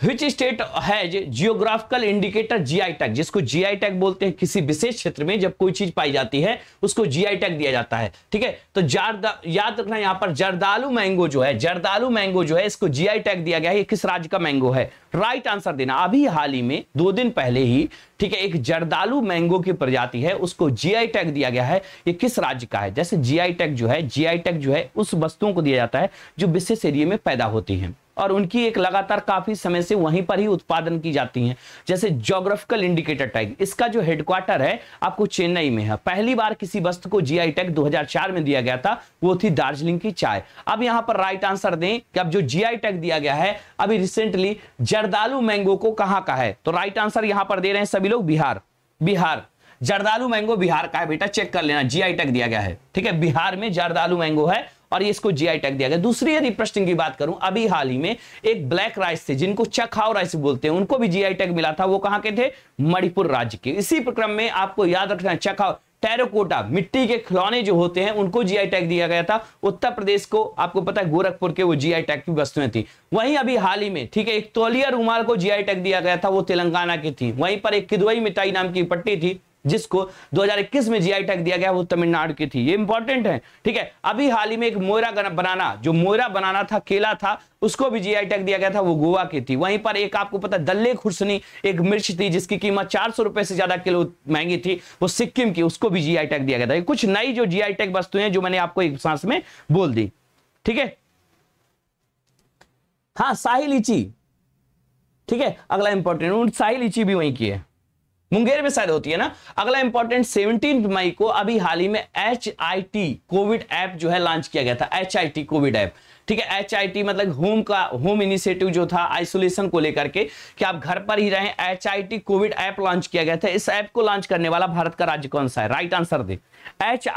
which state has geographical indicator GI tag जिसको जीआई टैग बोलते हैं किसी विशेष क्षेत्र में जब कोई चीज पाई जाती है उसको जीआई टैग दिया जाता है ठीक है तो जारदा याद रखना यहां पर जर्दालू मैंगो जो है जर्दालू मैंगो जो है इसको जीआई टैग दिया गया है ये किस राज्य का मैंगो है राइट आंसर देना अभी हाल ही में दो दिन पहले ही ठीक है एक जर्दालू मैंगो की प्रजाति है उसको जीआई टैग दिया गया है ये किस राज्य का है जैसे जीआई टैग जो है जीआई टैग जो है उस वस्तुओं को दिया जाता है जो विशेष एरिए में पैदा होती है और उनकी एक लगातार काफी समय से वहीं पर ही उत्पादन की जाती हैं जैसे ज्योग्राफिकल इंडिकेटर टैग इसका जो हेडक्वार्टर है आपको चेन्नई में है पहली बार किसी वस्तु को जीआई टैग 2004 में दिया गया था वो थी दार्जिलिंग की चाय अब यहां पर राइट आंसर दें कि अब जो जीआई टैग दिया गया है अभी रिसेंटली जर्दालू मैंगो को कहां का है तो राइट आंसर यहां पर दे रहे हैं सभी लोग बिहार बिहार जर्दालू मैंगो बिहार का है बेटा चेक कर लेना जीआई टैग दिया गया है ठीक है बिहार में जर्दालू मैंगो है और इसको जीआई टैग दिया गया दूसरी यदि प्रश्न की बात करूं अभी हाल ही में एक ब्लैक राइस थे जिनको चखाओ राइस बोलते हैं उनको भी जीआई टैग मिला था वो कहां के थे मणिपुर राज्य के इसी प्रक्रम में आपको याद रखना है चखाओ टेरोकोटा मिट्टी के खिलौने जो होते हैं उनको जीआई टैग दिया गया था उत्तर प्रदेश को आपको पता है गोरखपुर के वो जीआई टैग की वस्तुएं थी वहीं अभी हाल ही में ठीक है एक तोलिया रुमाल को जीआई टैग दिया गया था वो तेलंगाना की थी वहीं पर एक किदवई मिठाई नाम की पट्टी थी जिसको 2021 में जीआई टैग दिया गया वो तमिलनाडु की थी ये इंपॉर्टेंट है ठीक है अभी हाल ही में एक मोयरा बनाना जो मोयरा बनाना था केला था उसको भी जीआई टैग दिया गया था वो गोवा की थी वहीं पर एक आपको पता दल्ले खुर्सनी एक मिर्च थी जिसकी कीमत चार सौ रुपए से ज्यादा किलो महंगी थी वो सिक्किम की उसको भी जी टैग दिया गया था कुछ नई जो जी टैग वस्तु जो मैंने आपको एक सांस में बोल दी ठीक है हाँ शाही लीची ठीक है अगला इंपॉर्टेंट शाही लीची भी वहीं की है मुंगेर में शायद होती है ना अगला इंपॉर्टेंट सेवनटीन मई को अभी हाल ही में एच कोविड ऐप जो है लॉन्च किया गया था एच कोविड ऐप ठीक है एच मतलब होम का होम इनिशिएटिव जो था आइसोलेशन को लेकर के कि आप घर पर ही रहें एच कोविड ऐप लॉन्च किया गया था इस ऐप को लॉन्च करने वाला भारत का राज्य कौन सा है राइट आंसर दे एच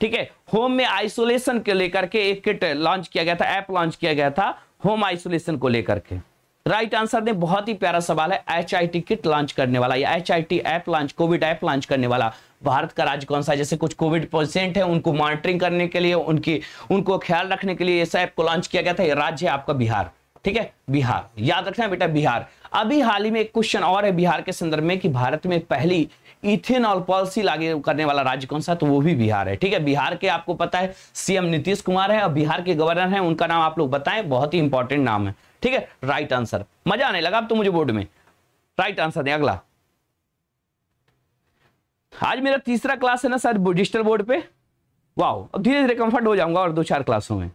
ठीक है होम में आइसोलेशन के लेकर के एक किट लॉन्च किया गया था ऐप लॉन्च किया गया था होम आइसोलेशन को लेकर के राइट आंसर ने बहुत ही प्यारा सवाल है एच किट लॉन्च करने वाला या H app launch covid app launch करने वाला भारत का राज्य कौन सा है जैसे कुछ कोविड पेशेंट है उनको मॉनिटरिंग करने के लिए उनकी उनको ख्याल रखने के लिए इस ऐप को लॉन्च किया गया था यह राज्य है आपका बिहार ठीक है बिहार याद रखना बेटा बिहार अभी हाल ही में एक क्वेश्चन और है बिहार के संदर्भ में कि भारत में पहली इथेनॉल पॉलिसी लागू करने वाला राज्य कौन सा तो वो भी बिहार है ठीक है बिहार के आपको पता है सीएम नीतीश कुमार है और बिहार के गवर्नर है उनका नाम आप लोग बताएं बहुत ही इंपॉर्टेंट नाम है ठीक है राइट आंसर मजा आने लगा अब तो मुझे बोर्ड में राइट आंसर दें अगला आज मेरा तीसरा क्लास है ना सर डिजिटल बोर्ड पे वाह अब धीरे धीरे कंफर्ट हो जाऊंगा और दो चार क्लासों में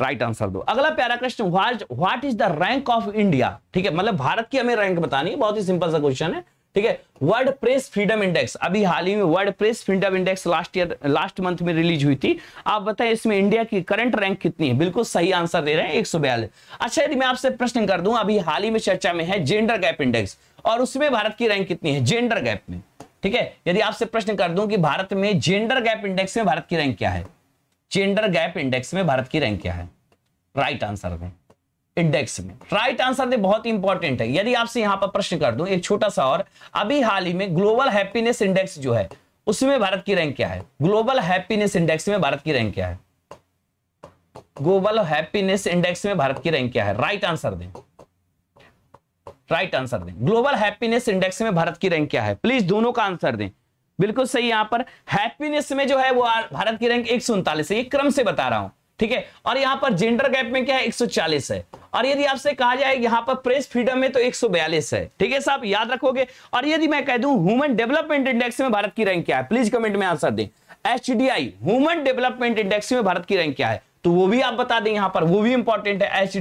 राइट आंसर दो अगला प्यारा question what is the rank of India ठीक है मतलब भारत की हमें रैंक बतानी है बहुत ही सिंपल सा क्वेश्चन है ठीक है वर्ड प्रेस फ्रीडम इंडेक्स अभी हाल ही में word press freedom index last year last month में रिलीज हुई थी आप बताएं इसमें इंडिया की करंट रैंक कितनी है बिल्कुल सही आंसर दे रहे हैं एक अच्छा यदि मैं आपसे प्रश्न कर दूं अभी हाल ही में चर्चा में है जेंडर गैप इंडेक्स और उसमें भारत की रैंक कितनी है जेंडर गैप में ठीक है यदि आपसे प्रश्न कर दूं कि भारत में जेंडर गैप इंडेक्स में भारत की रैंक क्या है जेंडर गैप इंडेक्स में भारत की रैंक क्या है राइट आंसर में इंडेक्स में राइट आंसर दे बहुत इंपॉर्टेंट है यदि आपसे यहां पर प्रश्न कर दूं एक छोटा सा और अभी हाल ही में ग्लोबल हैप्पीनेस इंडेक्स जो है उसमें भारत की रैंक क्या है ग्लोबल हैप्पीनेस इंडेक्स में भारत की रैंक क्या है ग्लोबल हैप्पीनेस इंडेक्स में भारत की रैंक क्या है राइट आंसर दें राइट आंसर दें ग्लोबल हैप्पीनेस इंडेक्स में भारत की रैंक क्या है प्लीज दोनों का आंसर दें बिल्कुल सही यहां पर हैप्पीनेस में जो है वो भारत की रैंक एक सौ उनतालीस ये क्रम से बता रहा हूं ठीक है और यहां पर जेंडर गैप में क्या है एक है और यदि आपसे कहा जाए यहां पर प्रेस फ्रीडम में तो एक है ठीक है साहब याद रखोगे और यदि मैं कह दू ह्यूमन डेवलपमेंट इंडेक्स में भारत की रैंक क्या है प्लीज कमेंट में आंसर दें एच ह्यूमन डेवलपमेंट इंडेक्स में भारत की रैंक क्या है तो वो भी आप बता दें यहाँ पर वो भी इंपॉर्टेंट है एच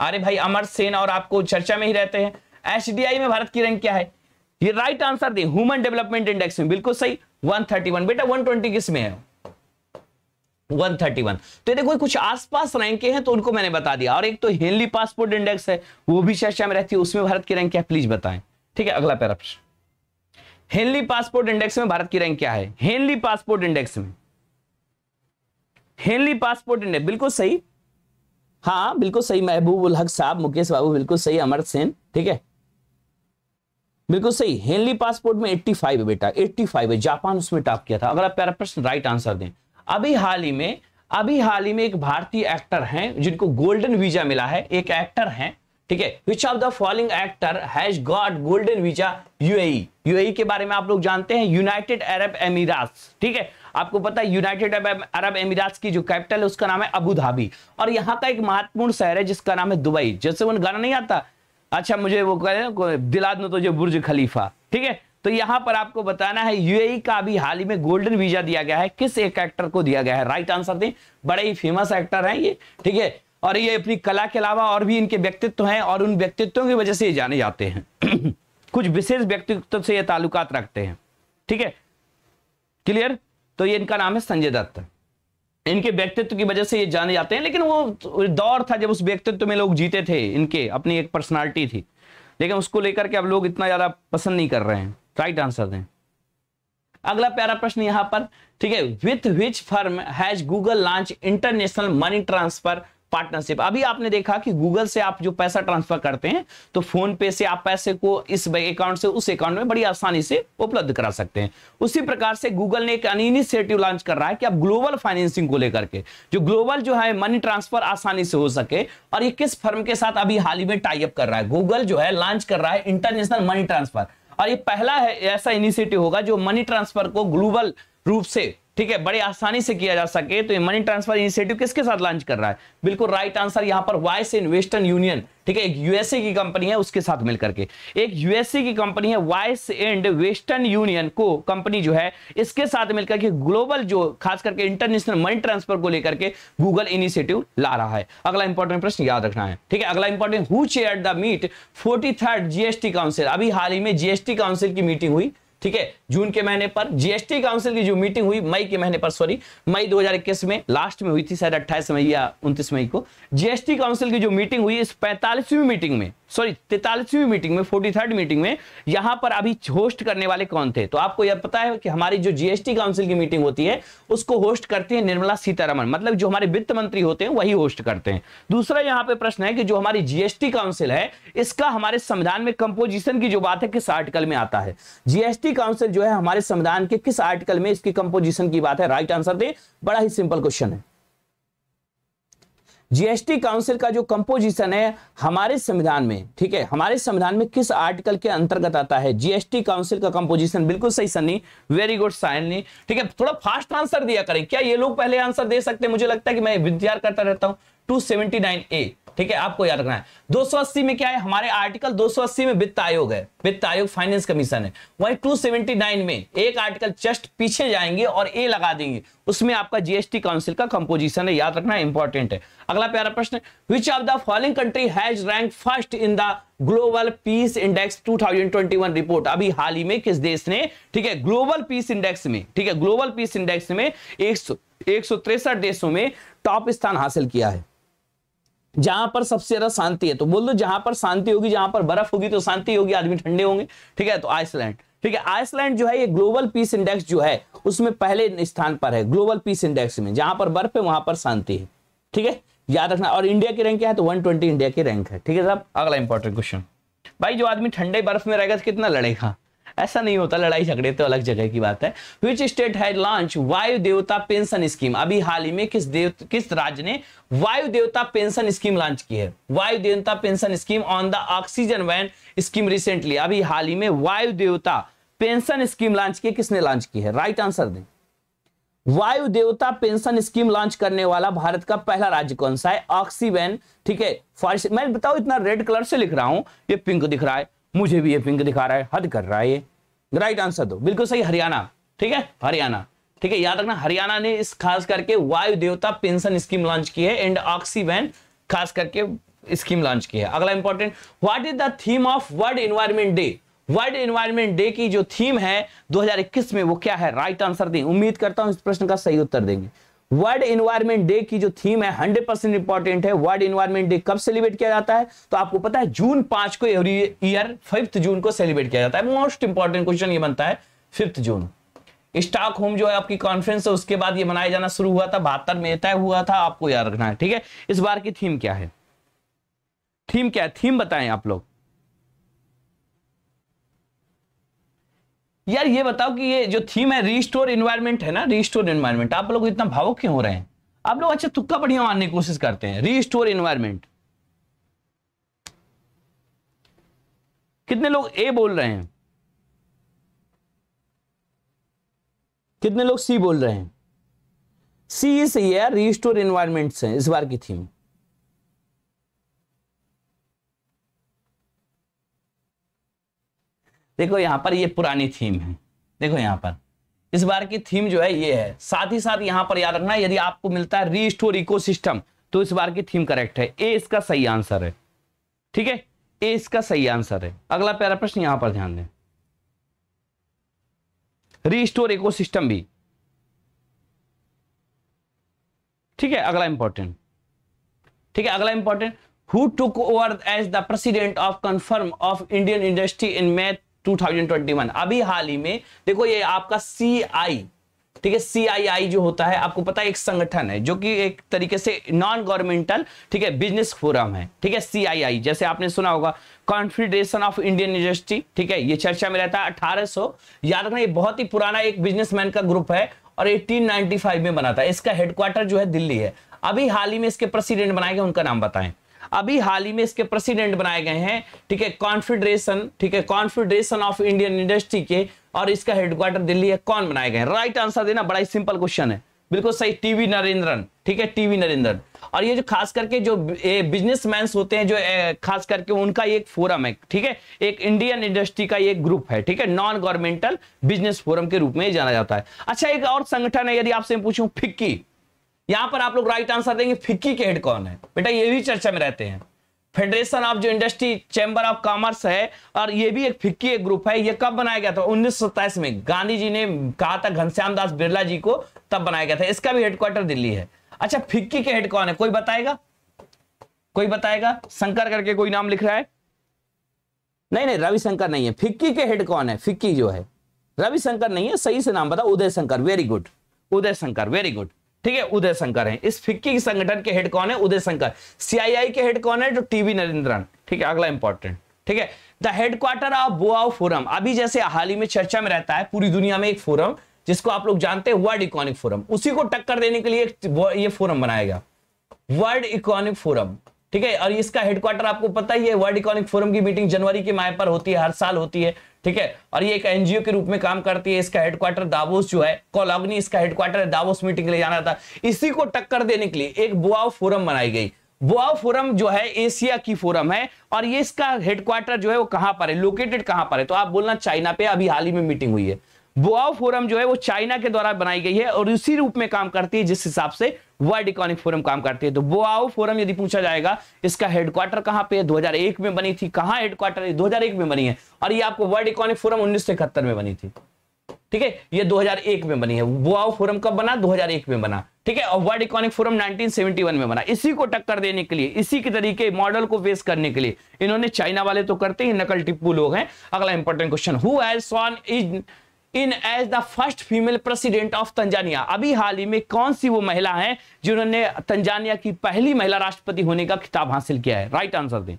अरे भाई अमर सेन और आपको चर्चा में ही रहते हैं एच में भारत की रैंक क्या है ये राइट आंसर दें ह्यूमन डेवलपमेंट इंडेक्स में बिल्कुल सही 131 बेटा 120 किस में है 131 तो देखो कुछ आसपास रैंके हैं तो उनको मैंने बता दिया और एक तो हेनली पासपोर्ट इंडेक्स है वो भी चर्चा में रहती है उसमें भारत की रैंक क्या प्लीज बताएं ठीक है अगला पैरा प्रश्न हेनली पासपोर्ट इंडेक्स में भारत की रैंक क्या है हेनली पासपोर्ट इंडेक्स में हेनली पासपोर्ट इंडेक्स बिल्कुल सही हाँ बिल्कुल सही महबूब उल हक साहब मुकेश बाबू बिल्कुल सही अमर सेन ठीक है बिल्कुल सही हेनली पासपोर्ट में 85 है बेटा 85 है जापान उसमें टॉप किया था अगर आप प्यारा प्रश्न राइट आंसर दें अभी हाल ही में अभी हाल ही में एक भारतीय एक्टर हैं जिनको गोल्डन वीजा मिला है एक एक्टर हैं ठीक है which of the following actor has got golden visa UAE UAE के बारे में आप लोग जानते हैं यूनाइटेड अरब एमिरात ठीक है आपको पता है यूनाइटेड अरब एमिरात की जो कैपिटल है उसका नाम है अबू धाबी और यहाँ का एक महत्वपूर्ण शहर है जिसका नाम है दुबई जैसे उन्हें गाना नहीं आता अच्छा मुझे वो कह दिला तो जो बुर्ज खलीफा ठीक है तो यहां पर आपको बताना है यूएई e का अभी हाल ही में गोल्डन वीजा दिया गया है किस एक एक्टर को दिया गया है राइट आंसर दें बड़े ही फेमस एक्टर हैं ये ठीक है और ये अपनी कला के अलावा और भी इनके व्यक्तित्व हैं और उन व्यक्तित्वों की वजह से ये जाने जाते हैं कुछ विशेष व्यक्तित्व से ये ताल्लुकात रखते हैं ठीक है क्लियर तो ये इनका नाम है संजय दत्त इनके व्यक्तित्व की वजह से ये जाने जाते हैं लेकिन वो दौर था जब उस व्यक्तित्व में लोग जीते थे इनके अपनी एक पर्सनैलिटी थी लेकिन उसको लेकर के अब लोग इतना ज्यादा पसंद नहीं कर रहे हैं राइट आंसर दें अगला प्यारा प्रश्न यहां पर ठीक है with which firm has Google launch international money transfer partnership अभी आपने देखा कि गूगल से आप जो पैसा ट्रांसफर करते हैं तो फोन पे से आप पैसे को इस अकाउंट से उस अकाउंट में बड़ी आसानी से उपलब्ध करा सकते हैं उसी प्रकार से गूगल ने एक इनिशिएटिव लॉन्च कर रहा है कि आप ग्लोबल फाइनेंसिंग को लेकर के जो ग्लोबल जो है मनी ट्रांसफर आसानी से हो सके और ये किस फर्म के साथ अभी हाल ही में टाइप कर रहा है गूगल जो है लॉन्च कर रहा है इंटरनेशनल मनी ट्रांसफर और ये पहला है ऐसा इनिशिएटिव होगा जो मनी ट्रांसफर को ग्लोबल रूप से ठीक है बड़े आसानी से किया जा सके तो ये मनी ट्रांसफर इनिशिएटिव किसके साथ लॉन्च कर रहा है बिल्कुल राइट आंसर यहां पर वाइस इन वेस्टर्न यूनियन ठीक है एक यूएसए की कंपनी है उसके साथ मिलकर के एक यूएसए की कंपनी है वाइस एंड वेस्टर्न यूनियन को कंपनी जो है इसके साथ मिलकर के ग्लोबल जो खास करके इंटरनेशनल मनी ट्रांसफर को लेकर के गूगल इनिशिएटिव ला रहा है अगला इंपॉर्टेंट प्रश्न याद रखना है ठीक है अगला important who chair the meet forty GST council अभी हाल ही में जीएसटी काउंसिल की मीटिंग हुई ठीक है जून के महीने पर जीएसटी काउंसिल की जो मीटिंग हुई मई के महीने पर सॉरी मई 2021 में लास्ट में हुई थी शायद अट्ठाईस मई या उनतीस मई को जीएसटी काउंसिल की जो मीटिंग हुई इस पैंतालीसवीं मीटिंग में सॉरी तैतालीसवीं मीटिंग में फोर्टी थर्ड मीटिंग में यहां पर अभी होस्ट करने वाले कौन थे तो आपको यह पता है कि हमारी जो जीएसटी काउंसिल की मीटिंग होती है उसको होस्ट करती है निर्मला सीतारमन मतलब जो हमारे वित्त मंत्री होते हैं वही होस्ट करते हैं दूसरा यहाँ पे प्रश्न है कि जो हमारी जीएसटी काउंसिल है इसका हमारे संविधान में कंपोजिशन की जो बात है किस आर्टिकल में आता है जीएसटी काउंसिल जो है हमारे संविधान के किस आर्टिकल में इसकी कंपोजिशन की बात है राइट आंसर दे बड़ा ही सिंपल क्वेश्चन है जीएसटी काउंसिल का जो कंपोजिशन है हमारे संविधान में ठीक है हमारे संविधान में किस आर्टिकल के अंतर्गत आता है जीएसटी काउंसिल का कंपोजिशन बिल्कुल सही सनी वेरी गुड साइननी ठीक है थोड़ा फास्ट आंसर दिया करें क्या ये लोग पहले आंसर दे सकते हैं मुझे लगता है कि मैं विद्यार करता रहता हूं टू ए ठीक है आपको याद रखना है 280 में क्या है हमारे आर्टिकल 280 में वित्त आयोग है वित्त आयोग फाइनेंस कमीशन है वही 279 में एक आर्टिकल जस्ट पीछे जाएंगे और ए लगा देंगे उसमें आपका जीएसटी काउंसिल का कंपोजिशन है याद रखना इंपॉर्टेंट है अगला प्यारा प्रश्न which of the following country has rank first in the global peace index 2021 report अभी हाल ही में किस देश ने ठीक है ग्लोबल पीस इंडेक्स में ठीक है ग्लोबल पीस इंडेक्स में एक सौ देशों में टॉप स्थान हासिल किया है जहां पर सबसे ज्यादा शांति है तो बोल दो जहां पर शांति होगी जहां पर बर्फ होगी तो शांति होगी आदमी ठंडे होंगे ठीक है तो आइसलैंड ठीक है आइसलैंड जो है ये ग्लोबल पीस इंडेक्स जो है उसमें पहले स्थान पर है ग्लोबल पीस इंडेक्स में जहां पर बर्फ है वहां पर शांति है ठीक है याद रखना और इंडिया की रैंक क्या है तो 120 इंडिया की रैंक है ठीक है साहब अगला इंपॉर्टेंट क्वेश्चन भाई जो आदमी ठंडे बर्फ में रहेगा तो कितना लड़ेगा ऐसा नहीं होता लड़ाई झगड़े तो अलग जगह की बात है विच स्टेट है लॉन्च वायु देवता पेंशन स्कीम अभी हाल ही में किस देव किस राज्य ने वायु देवता पेंशन स्कीम लॉन्च की है Vayu Devta pension scheme on the oxygen van scheme recently अभी हाल ही में वायु देवता पेंशन स्कीम लॉन्च की किसने लॉन्च की है राइट आंसर दें वायु देवता पेंशन स्कीम लॉन्च करने वाला भारत का पहला राज्य कौन सा है ऑक्सीवेन ठीक है फर्स्ट मैं बताऊं इतना रेड कलर से लिख रहा हूं ये पिंक दिख रहा है मुझे भी ये पिंक दिखा रहा है हद कर रहा है ये राइट आंसर दो बिल्कुल सही हरियाणा ठीक है हरियाणा ठीक है याद रखना हरियाणा ने इस खास करके वायु देवता पेंशन स्कीम लॉन्च की है एंड ऑक्सीवैन खास करके स्कीम लॉन्च की है अगला important what is the theme of world environment day world environment day की जो थीम है 2021 में वो क्या है राइट आंसर दें उम्मीद करता हूं इस प्रश्न का सही उत्तर देंगे वर्ल्ड इन्वायरमेंट डे की जो थीम है हंड्रेड परसेंट इंपॉर्टेंट है वर्ल्ड इन्वायरमेंट डे कब सेलिब्रेट किया जाता है तो आपको पता है जून पांच को एवरी ईयर फिफ्थ जून को सेलिब्रेट किया जाता है मोस्ट इंपॉर्टेंट क्वेश्चन ये बनता है फिफ्थ जून स्टॉक होम जो है आपकी कॉन्फ्रेंस है उसके बाद ये मनाया जाना शुरू हुआ था बहत्तर में तय हुआ था आपको याद रखना है ठीक है इस बार की थीम क्या है थीम क्या है थीम बताएं आप लोग यार ये बताओ कि ये जो थीम है रीस्टोर इन्वायरमेंट है ना रीस्टोर इन्वायरमेंट आप लोग इतना भावुक क्यों हो रहे हैं आप लोग अच्छा तुक्का बढ़िया मारने की कोशिश करते हैं रीस्टोर इन्वायरमेंट कितने लोग ए बोल रहे हैं कितने लोग सी बोल रहे हैं सी सही है रीस्टोर इन्वायरमेंट है इस बार की थीम देखो यहाँ पर ये पुरानी थीम है देखो यहाँ पर इस बार की थीम जो है ये है साथ ही साथ यहाँ पर याद रखना यदि आपको मिलता है री स्टोर इको तो इस बार की थीम करेक्ट है ए इसका सही आंसर है ठीक है ए इसका सही आंसर है अगला प्यारा प्रश्न यहां पर ध्यान दें रीस्टोर सिस्टम भी ठीक है अगला इंपॉर्टेंट ठीक है अगला important who took over as the president of confirm of Indian industry in मैथ 2021 अभी हाल ही में देखो ये आपका सी आई ठीक है सीआईआई जो होता है आपको पता है एक संगठन है जो कि एक तरीके से नॉन गवर्नमेंटल ठीक है बिजनेस फोरम है ठीक है सीआईआई जैसे आपने सुना होगा कॉन्फेडरेशन ऑफ इंडियन इंडस्ट्री ठीक है ये चर्चा में रहता है अठारह याद रखना ये बहुत ही पुराना एक बिजनेसमैन का ग्रुप है और फाइव में बना था इसका हेडक्वार्टर जो है दिल्ली है अभी हाल ही में इसके प्रेसिडेंट बनाएंगे उनका नाम बताएं अभी हाल ही में इसके प्रेसिडेंट बनाए गए हैं ठीक है कॉन्फेडरेशन ठीक है कॉन्फेडरेशन ऑफ इंडियन इंडस्ट्री के और इसका हेडक्वार्टर दिल्ली है कौन बनाए गए राइट आंसर देना बड़ा ही सिंपल क्वेश्चन है बिल्कुल सही टीवी नरेंद्रन ठीक है टीवी नरेंद्रन और ये जो खास करके जो मैं होते हैं जो खास करके उनका एक फोरम है ठीक है एक इंडियन इंडस्ट्री का एक ग्रुप है ठीक है नॉन गवर्नमेंटल बिजनेस फोरम के रूप में जाना जाता है अच्छा एक और संगठन है यदि आपसे पूछूं फिक्की यहां पर आप लोग राइट आंसर देंगे फिक्की के हेड कौन है बेटा ये भी चर्चा में रहते हैं फेडरेशन ऑफ जो इंडस्ट्री चैम्बर ऑफ कॉमर्स है और ये भी एक फिक्की एक ग्रुप है ये कब बनाया गया था उन्नीस में गांधी जी ने कहा था घनश्याम दास बिरला जी को तब बनाया गया था इसका भी हेडक्वार्टर दिल्ली है अच्छा फिक्की के हेड कौन है कोई बताएगा कोई बताएगा शंकर करके कोई नाम लिख रहा है नहीं नहीं रविशंकर नहीं है फिक्की के हेड कौन है फिक्की जो है रविशंकर नहीं है सही से नाम बताओ Uday Shankar very good Uday Shankar very good ठीक है उदय शंकर हैं इस फिक्की संगठन के हेड कौन है उदय शंकर सीआईआई के हेड कौन है जो टीवी नरेंद्रन ठीक है अगला इंपॉर्टेंट ठीक है the headquarter of Boao forum अभी जैसे हाल ही में चर्चा में रहता है पूरी दुनिया में एक फोरम जिसको आप लोग जानते हैं वर्ल्ड इकोनॉमिक फोरम उसी को टक्कर देने के लिए ये फोरम बनाया गया वर्ल्ड इकोनॉमिक फोरम ठीक है और इसका हेडक्वार्टर आपको पता ही है वर्ल्ड इकोनॉमिक फोरम की मीटिंग जनवरी के माह पर होती है हर साल होती है ठीक है और ये एक एनजीओ के रूप में काम करती है इसका हेडक्वार्टर दावोस जो है कॉलोनी इसका हेडक्वार्टर है दावोस मीटिंग ले जाना था इसी को टक्कर देने के लिए एक बुआव फोरम बनाई गई बुआव फोरम जो है एशिया की फोरम है और ये इसका हेडक्वार्टर जो है वो कहां पर है लोकेटेड कहां पर है तो आप बोलना चाइना पे अभी हाल ही में मीटिंग हुई है बुआ फोरम जो है वो चाइना के द्वारा बनाई गई है और उसी रूप में काम करती है जिस हिसाब से वर्ल्ड इकोनॉमिक फोरम काम करती है तो बोआओ फोरम यदि पूछा जाएगा इसका हेडक्वार्टर कहां पे है 2001 में बनी थी कहां हेडक्वार्टर है 2001 में बनी है और ये आपको वर्ल्ड इकोनॉमिक फोरम उन्नीस में बनी थी ठीक है ये 2001 में बनी है बोआओ फोरम कब बना 2001 में बना ठीक है और वर्ल्ड इकोनॉमिक फोरम 1971 में बना इसी को टक्कर देने के लिए इसी के तरीके मॉडल को पेश करने के लिए इन्होंने चाइना वाले तो करते ही नकल टिप्पू लोग हैं अगला important question who has sworn is in as the first female president of Tanzania अभी हाल ही में कौन सी वो महिला है जिन्होंने तंजानिया की पहली महिला राष्ट्रपति होने का खिताब हासिल किया है राइट आंसर दें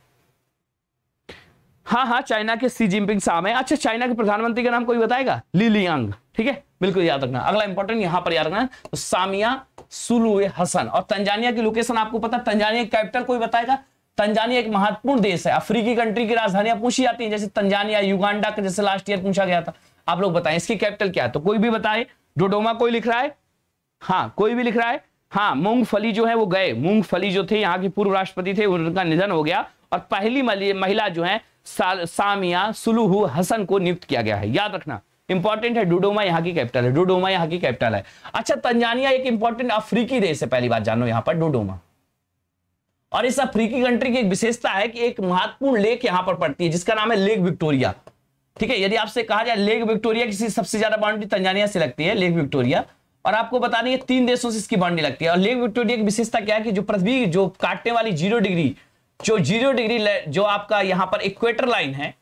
हाँ हाँ चाइना के सी जिनपिंग साहब है अच्छा चाइना के प्रधानमंत्री का नाम कोई बताएगा लिलियांग ठीक है बिल्कुल याद रखना अगला इंपॉर्टेंट यहां पर याद रखना तो सामिया सुलू हसन और तंजानिया की लोकेशन आपको पता तंजानिया कैपिटल कोई बताएगा तंजानिया एक महत्वपूर्ण देश है अफ्रीकी कंट्री की राजधानियां पूछी जाती है जैसे तंजानिया युगांडा का जैसे लास्ट ईयर पूछा गया था आप लोग बताएं इसकी कैपिटल क्या है तो कोई भी बताए डोडोमा कोई लिख रहा है हाँ कोई भी लिख रहा है हाँ मूंगफली जो है वो गए मूंगफली जो थे यहाँ के पूर्व राष्ट्रपति थे उनका निधन हो गया और पहली महिला जो है सामिया सुलूह हसन को नियुक्त किया गया है याद रखना इंपॉर्टेंट है डुडोमा यहाँ की कैपिटल है डुडोमा यहाँ की कैपिटल है अच्छा तंजानिया एक इंपॉर्टेंट अफ्रीकी देश है पहली बात जानो यहाँ पर डोडोमा और इस अफ्रीकी कंट्री की एक विशेषता है कि एक महत्वपूर्ण लेक यहां पर पड़ती है जिसका नाम है लेक विक्टोरिया ठीक है यदि आपसे कहा जाए लेक विक्टोरिया की सबसे ज्यादा बाउंड्री तंजानिया से लगती है लेक विक्टोरिया और आपको बता दें तीन देशों से इसकी बाउंड्री लगती है और लेक विक्टोरिया की विशेषता क्या है कि जो पृथ्वी जो काटने वाली जीरो डिग्री जो जीरो डिग्री जो आपका यहाँ पर इक्वेटर लाइन है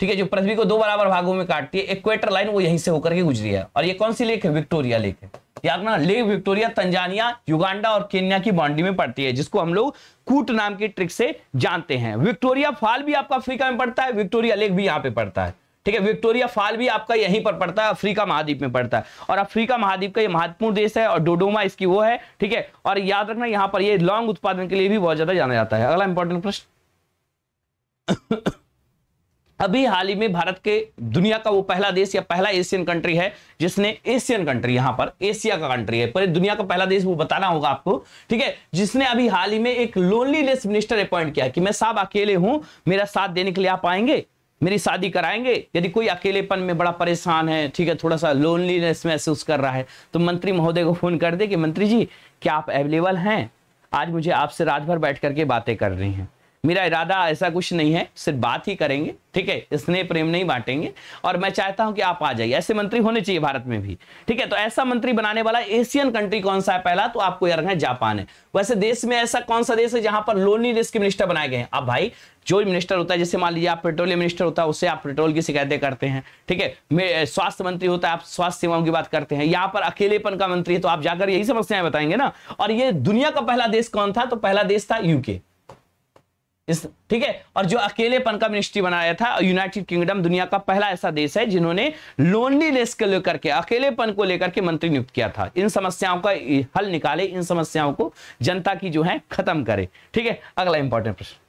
ठीक है जो पृथ्वी को दो बराबर भागों में काटती है इक्वेटर लाइन वो यहीं से होकर के गुजरी है और ये कौन सी लेक है विक्टोरिया लेक है यार ना लेक विक्टोरिया तंजानिया युगांडा और केन्या की बाउंड्री में पड़ती है जिसको हम लोग कूट नाम की ट्रिक से जानते हैं विक्टोरिया फॉल भी आपका अफ्रीका में पड़ता है विक्टोरिया लेक भी यहाँ पे पड़ता है ठीक है विक्टोरिया फॉल भी आपका यहीं पर पड़ता है अफ्रीका महाद्वीप में पड़ता है और अफ्रीका महाद्वीप का ये महत्वपूर्ण देश है और डोडोमा इसकी वो है ठीक है और याद रखना यहाँ पर ये लॉन्ग उत्पादन के लिए भी बहुत ज्यादा जाना जाता है अगला इंपॉर्टेंट प्रश्न अभी हाल ही में भारत के दुनिया का वो पहला देश या पहला एशियन कंट्री है जिसने एशियन कंट्री यहां पर एशिया का कंट्री है पर दुनिया का पहला देश वो बताना होगा आपको ठीक है जिसने अभी हाल ही में एक लोनलीनेस मिनिस्टर अपॉइंट किया कि मैं साहब अकेले हूं मेरा साथ देने के लिए आप आएंगे मेरी शादी कराएंगे यदि कोई अकेलेपन में बड़ा परेशान है ठीक है थोड़ा सा लोनलीनेस महसूस कर रहा है तो मंत्री महोदय को फोन कर दे कि मंत्री जी क्या आप अवेलेबल हैं आज मुझे आपसे रात भर बैठ करके बातें कर रही हैं मेरा इरादा ऐसा कुछ नहीं है सिर्फ बात ही करेंगे ठीक है स्नेह प्रेम नहीं बांटेंगे और मैं चाहता हूं कि आप आ जाइए ऐसे मंत्री होने चाहिए भारत में भी ठीक है तो ऐसा मंत्री बनाने वाला एशियन कंट्री कौन सा है पहला तो आपको याद रखना जापान है वैसे देश में ऐसा कौन सा देश है जहां पर लोनी देश के मिनिस्टर बनाए गए हैं अब भाई जो मिनिस्टर होता है जैसे मान लीजिए आप पेट्रोलियम मिनिस्टर होता है उससे आप पेट्रोल की शिकायतें करते हैं ठीक है स्वास्थ्य मंत्री होता है आप स्वास्थ्य सेवाओं की बात करते हैं यहाँ पर अकेलेपन का मंत्री है तो आप जाकर यही समस्याएं बताएंगे ना और ये दुनिया का पहला देश कौन था तो पहला देश था यूके इस ठीक है और जो अकेलेपन का मिनिस्ट्री बनाया था यूनाइटेड किंगडम दुनिया का पहला ऐसा देश है जिन्होंने लोनलीनेस को लेकर के अकेलेपन को लेकर के मंत्री नियुक्त किया था इन समस्याओं का हल निकाले इन समस्याओं को जनता की जो है खत्म करे ठीक है अगला इंपॉर्टेंट प्रश्न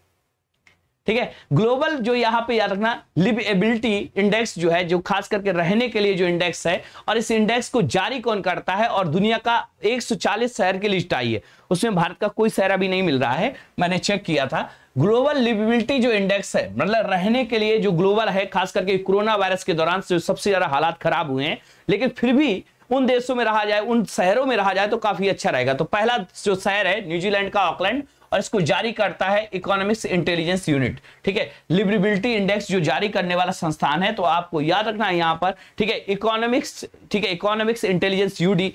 ठीक है ग्लोबल जो यहाँ पे याद रखना लिव एबिलिटी इंडेक्स जो है जो खास करके रहने के लिए जो इंडेक्स है और इस इंडेक्स को जारी कौन करता है और दुनिया का 140 शहर की लिस्ट आई है उसमें भारत का कोई शहर अभी नहीं मिल रहा है मैंने चेक किया था ग्लोबल लिविबिलिटी जो इंडेक्स है मतलब रहने के लिए जो ग्लोबल है खास करके कोरोना वायरस के दौरान जो सबसे ज्यादा हालात खराब हुए हैं लेकिन फिर भी उन देशों में रहा जाए उन शहरों में रहा जाए तो काफी अच्छा रहेगा तो पहला जो शहर है न्यूजीलैंड का ऑकलैंड और इसको जारी करता है इकोनॉमिक्स इंटेलिजेंस यूनिट ठीक है लिबरेबिलिटी इंडेक्स जो जारी करने वाला संस्थान है तो आपको याद रखना है यहां पर ठीक है इकोनॉमिक्स ठीक है इकोनॉमिक्स इंटेलिजेंस यूडी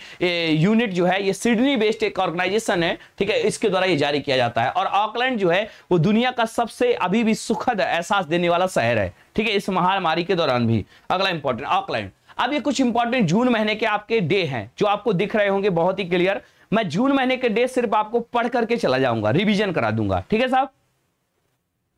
यूनिट जो है ये सिडनी बेस्ड एक ऑर्गेनाइजेशन है ठीक है इसके द्वारा ये जारी किया जाता है और ऑकलैंड जो है वो दुनिया का सबसे अभी भी सुखद एहसास देने वाला शहर है ठीक है इस महामारी के दौरान भी अगला इंपॉर्टेंट ऑकलैंड अब ये कुछ इंपॉर्टेंट जून महीने के आपके डे हैं जो आपको दिख रहे होंगे बहुत ही क्लियर मैं जून महीने के डेट सिर्फ आपको पढ़ करके चला जाऊंगा रिविजन करा दूंगा ठीक है साहब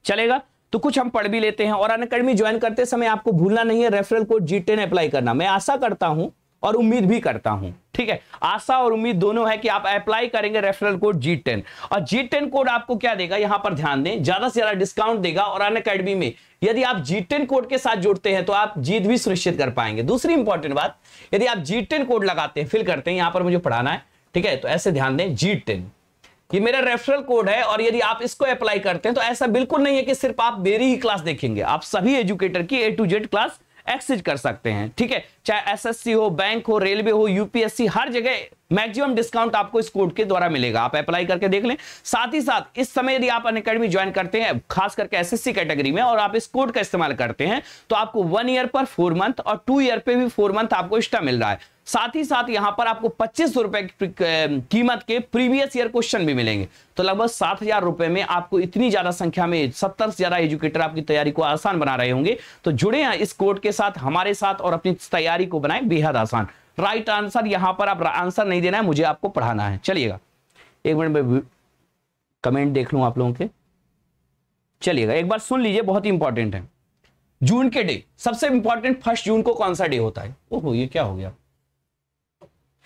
चलेगा तो कुछ हम पढ़ भी लेते हैं और अन अकेडमी ज्वाइन करते समय आपको भूलना नहीं है referral code G ten apply करना मैं आशा करता हूं और उम्मीद भी करता हूं ठीक है आशा और उम्मीद दोनों है कि आप अप्लाई करेंगे रेफरल कोड जी टेन और जी टेन कोड आपको क्या देगा यहां पर ध्यान दें ज्यादा से ज्यादा डिस्काउंट देगा और अन अकेडमी में यदि आप जी टेन कोड के साथ जुड़ते हैं तो आप जीत भी सुनिश्चित कर पाएंगे दूसरी इंपॉर्टेंट बात यदि आप जी टेन कोड लगाते हैं फिल करते हैं यहां पर मुझे पढ़ाना है ठीक है तो ऐसे ध्यान दें जी टेन ये मेरा रेफरल कोड है और यदि आप इसको अप्लाई करते हैं तो ऐसा बिल्कुल नहीं है कि सिर्फ आप मेरी ही क्लास देखेंगे आप सभी एजुकेटर की A to Z class access कर सकते हैं ठीक है चाहे एसएससी हो बैंक हो रेलवे हो यूपीएससी हर जगह मैक्सिमम डिस्काउंट आपको इस कोड के द्वारा मिलेगा आप अप्लाई करके देख लें साथ ही साथ इस समय यदि आप अन अकेडमी ज्वाइन करते हैं खास करके एसएससी कैटेगरी में और आप इस कोड का इस्तेमाल करते हैं तो आपको वन ईयर पर फोर मंथ और टू ईयर पे भी फोर मंथ आपको एक्स्ट्रा मिल रहा है साथ ही साथ यहां पर आपको पच्चीस रुपए कीमत के प्रीवियस ईयर क्वेश्चन भी मिलेंगे तो लगभग सात हजार रुपए में आपको इतनी ज्यादा संख्या में सत्तर से ज्यादा एजुकेटर आपकी तैयारी को आसान बना रहे होंगे तो जुड़े हैं इस कोर्ट के साथ हमारे साथ और अपनी तैयारी को बनाए बेहद आसान राइट आंसर यहां पर आप आंसर नहीं देना है मुझे आपको पढ़ाना है चलिएगा एक मिनट में कमेंट देख लू आप लोगों के चलिएगा एक बार सुन लीजिए बहुत ही इंपॉर्टेंट है जून के डे सबसे इंपॉर्टेंट फर्स्ट जून को कौन सा डे होता है ओहो ये क्या हो गया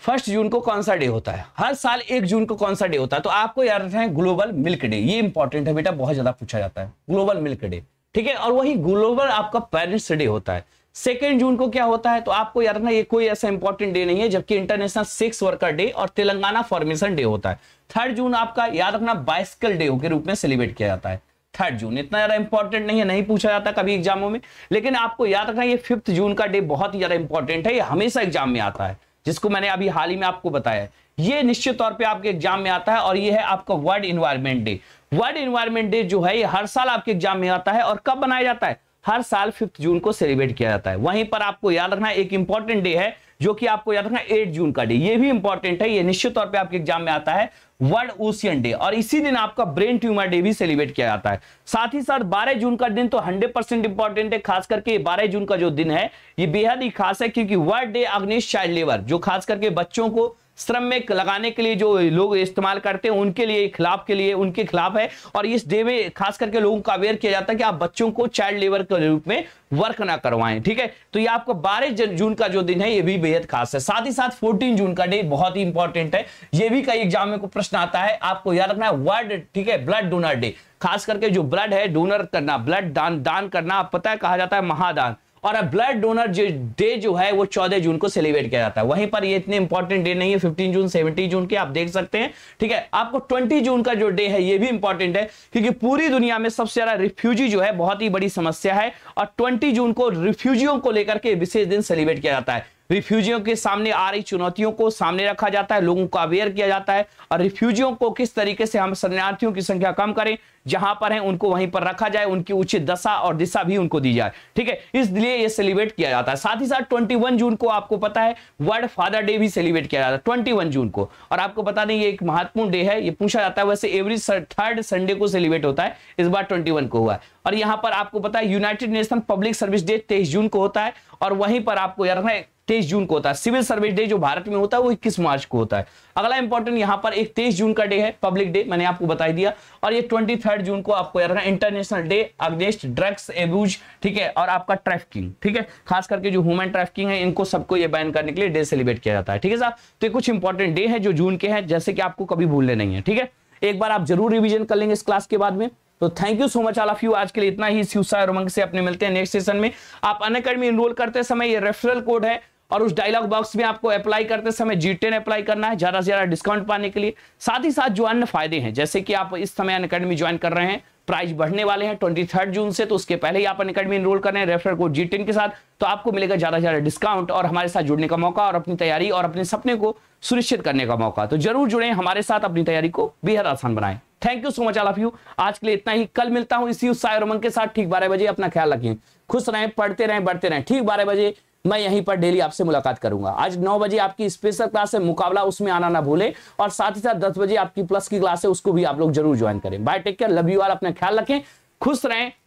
फर्स्ट जून को कौन सा डे होता है हर साल एक जून को कौन सा डे होता है तो आपको याद रखना है ग्लोबल मिल्क डे ये इंपॉर्टेंट है बेटा बहुत ज्यादा पूछा जाता है ग्लोबल मिल्क डे ठीक है और वही ग्लोबल आपका पेरेंट्स डे होता है सेकेंड जून को क्या होता है तो आपको याद रखना ये कोई ऐसा इंपॉर्टेंट डे नहीं है जबकि इंटरनेशनल सिक्स वर्कर डे और तेलंगाना फॉर्मेशन डे होता है थर्ड जून आपका याद रखना बाइसिकल डे के रूप में सेलिब्रेट किया जाता है थर्ड जून इतना ज्यादा इंपॉर्टेंट नहीं है नहीं पूछा जाता कभी एग्जामों में लेकिन आपको याद रखना ये फिफ्थ जून का डे बहुत ही ज्यादा इंपॉर्टेंट है ये हमेशा एग्जाम में आता है जिसको मैंने अभी हाल ही में आपको बताया ये निश्चित तौर पे आपके एग्जाम में आता है और ये है आपका world environment day world environment day जो है ये हर साल आपके एग्जाम में आता है और कब मनाया जाता है हर साल फिफ्थ जून को सेलिब्रेट किया जाता है वहीं पर आपको याद रखना एक इंपॉर्टेंट डे है जो कि आपको याद रखना एट जून का डे ये भी इंपॉर्टेंट है ये निश्चित तौर पे आपके एग्जाम में आता है वर्ल्ड ओशियन डे और इसी दिन आपका ब्रेन ट्यूमर डे भी सेलिब्रेट किया जाता है साथ ही साथ 12 जून का दिन तो 100 परसेंट इंपॉर्टेंट है खास करके 12 जून का जो दिन है ये बेहद ही खास है क्योंकि world day against child labour जो खास करके बच्चों को श्रम में लगाने के लिए जो लोग इस्तेमाल करते हैं उनके लिए खिलाफ के लिए उनके खिलाफ है और इस डे में खास करके लोगों का अवेयर किया जाता है कि आप बच्चों को चाइल्ड लेबर के रूप में वर्क ना करवाएं ठीक है तो ये आपको 12 जून का जो दिन है ये भी बेहद खास है साथ ही साथ 14 जून का डे बहुत ही इंपॉर्टेंट है ये भी कई एग्जाम में को प्रश्न आता है आपको याद रखना है वर्ल्ड ठीक है ब्लड डोनर डे खास करके जो ब्लड है डोनर करना ब्लड दान दान करना पता है कहा जाता है महादान और अब ब्लड डोनर जो डे जो है वो चौदह जून को सेलिब्रेट किया जाता है वहीं पर ये इतने इंपॉर्टेंट डे नहीं है फिफ्टीन जून सेवनटीन जून के आप देख सकते हैं ठीक है आपको ट्वेंटी जून का जो डे है ये भी इंपॉर्टेंट है क्योंकि पूरी दुनिया में सबसे ज्यादा रिफ्यूजी जो है बहुत ही बड़ी समस्या है और ट्वेंटी जून को रिफ्यूजियों को लेकर के विशेष दिन सेलिब्रेट किया जाता है रिफ्यूजियों के सामने आ रही चुनौतियों को सामने रखा जाता है लोगों को अवेयर किया जाता है और रिफ्यूजियों को किस तरीके से हम शरणार्थियों की संख्या कम करें जहां पर हैं उनको वहीं पर रखा जाए उनकी उचित दशा और दिशा भी उनको दी जाए ठीक है इसलिए ये सेलिब्रेट किया जाता है साथ ही साथ 21 जून को आपको पता है वर्ल्ड फादर डे भी सेलिब्रेट किया जाता है 21 जून को और आपको पता नहीं ये एक महत्वपूर्ण डे है ये पूछा जाता है वैसे एवरी थर्ड संडे को सेलिब्रेट होता है इस बार ट्वेंटी को हुआ है और यहाँ पर आपको पता है United Nation public service day तेईस जून को होता है और वहीं पर आपको यार रखना है तेईस जून को होता है सिविल सर्विस डे जो भारत में होता है वो इक्कीस मार्च को होता है अगला इंपॉर्टेंट यहाँ पर एक तेईस जून का डे है पब्लिक डे मैंने आपको बताई दिया और ये ट्वेंटी थर्ड जून को आपको याद रखना international day against drugs abuse ठीक है और आपका ट्रैफिकिंग ठीक है खास करके जो ह्यूमन ट्रैफिकिंग है इनको सबको ये बैन करने के लिए डे सेलिब्रेट किया जाता है ठीक है साहब तो ये कुछ इंपॉर्टेंट डे है जो जून के हैं जैसे कि आपको कभी भूलने नहीं है ठीक है एक बार आप जरूर रिविजन कर लेंगे इस क्लास के बाद में तो thank you so much all of you आज के लिए इतना ही शिवसा और उमंग से अपने मिलते हैं नेक्स्ट सेशन में आप अन अकेडमी करते समय ये रेफरल कोड है और उस डायलॉग बॉक्स में आपको अप्लाई करते समय जी टेन अप्लाई करना है ज़्यादा से ज़्यादा डिस्काउंट पाने के लिए साथ ही साथ जो अन्य फायदे हैं जैसे कि आप इस समय अनकेडमी ज्वाइन कर रहे हैं प्राइस बढ़ने वाले हैं ट्वेंटी थर्ड जून से तो उसके पहले ही आप अनकेडमी इनरोल कर रहे हैं रेफर कोड जी टेन के साथ तो आपको मिलेगा ज़्यादा से ज़्यादा डिस्काउंट और हमारे साथ जुड़ने का मौका और अपनी तैयारी और अपने सपने को सुनिश्चित करने का मौका तो जरूर जुड़े हमारे साथ अपनी तैयारी को बेहद आसान बनाए thank you so much all of you आज के लिए इतना ही कल मिलता हूं इसी उत्साह और उमंग के साथ ठीक बारह बजे अपना ख्याल रखें खुश रहें पढ़ते रहें बढ़ते रहें ठीक बारह बजे मैं यहीं पर डेली आपसे मुलाकात करूंगा आज नौ बजे आपकी स्पेशल क्लास है मुकाबला उसमें आना ना भूले और साथ ही साथ दस बजे आपकी प्लस की क्लास है उसको भी आप लोग जरूर ज्वाइन करें bye take care love you आर अपना ख्याल रखें खुश रहें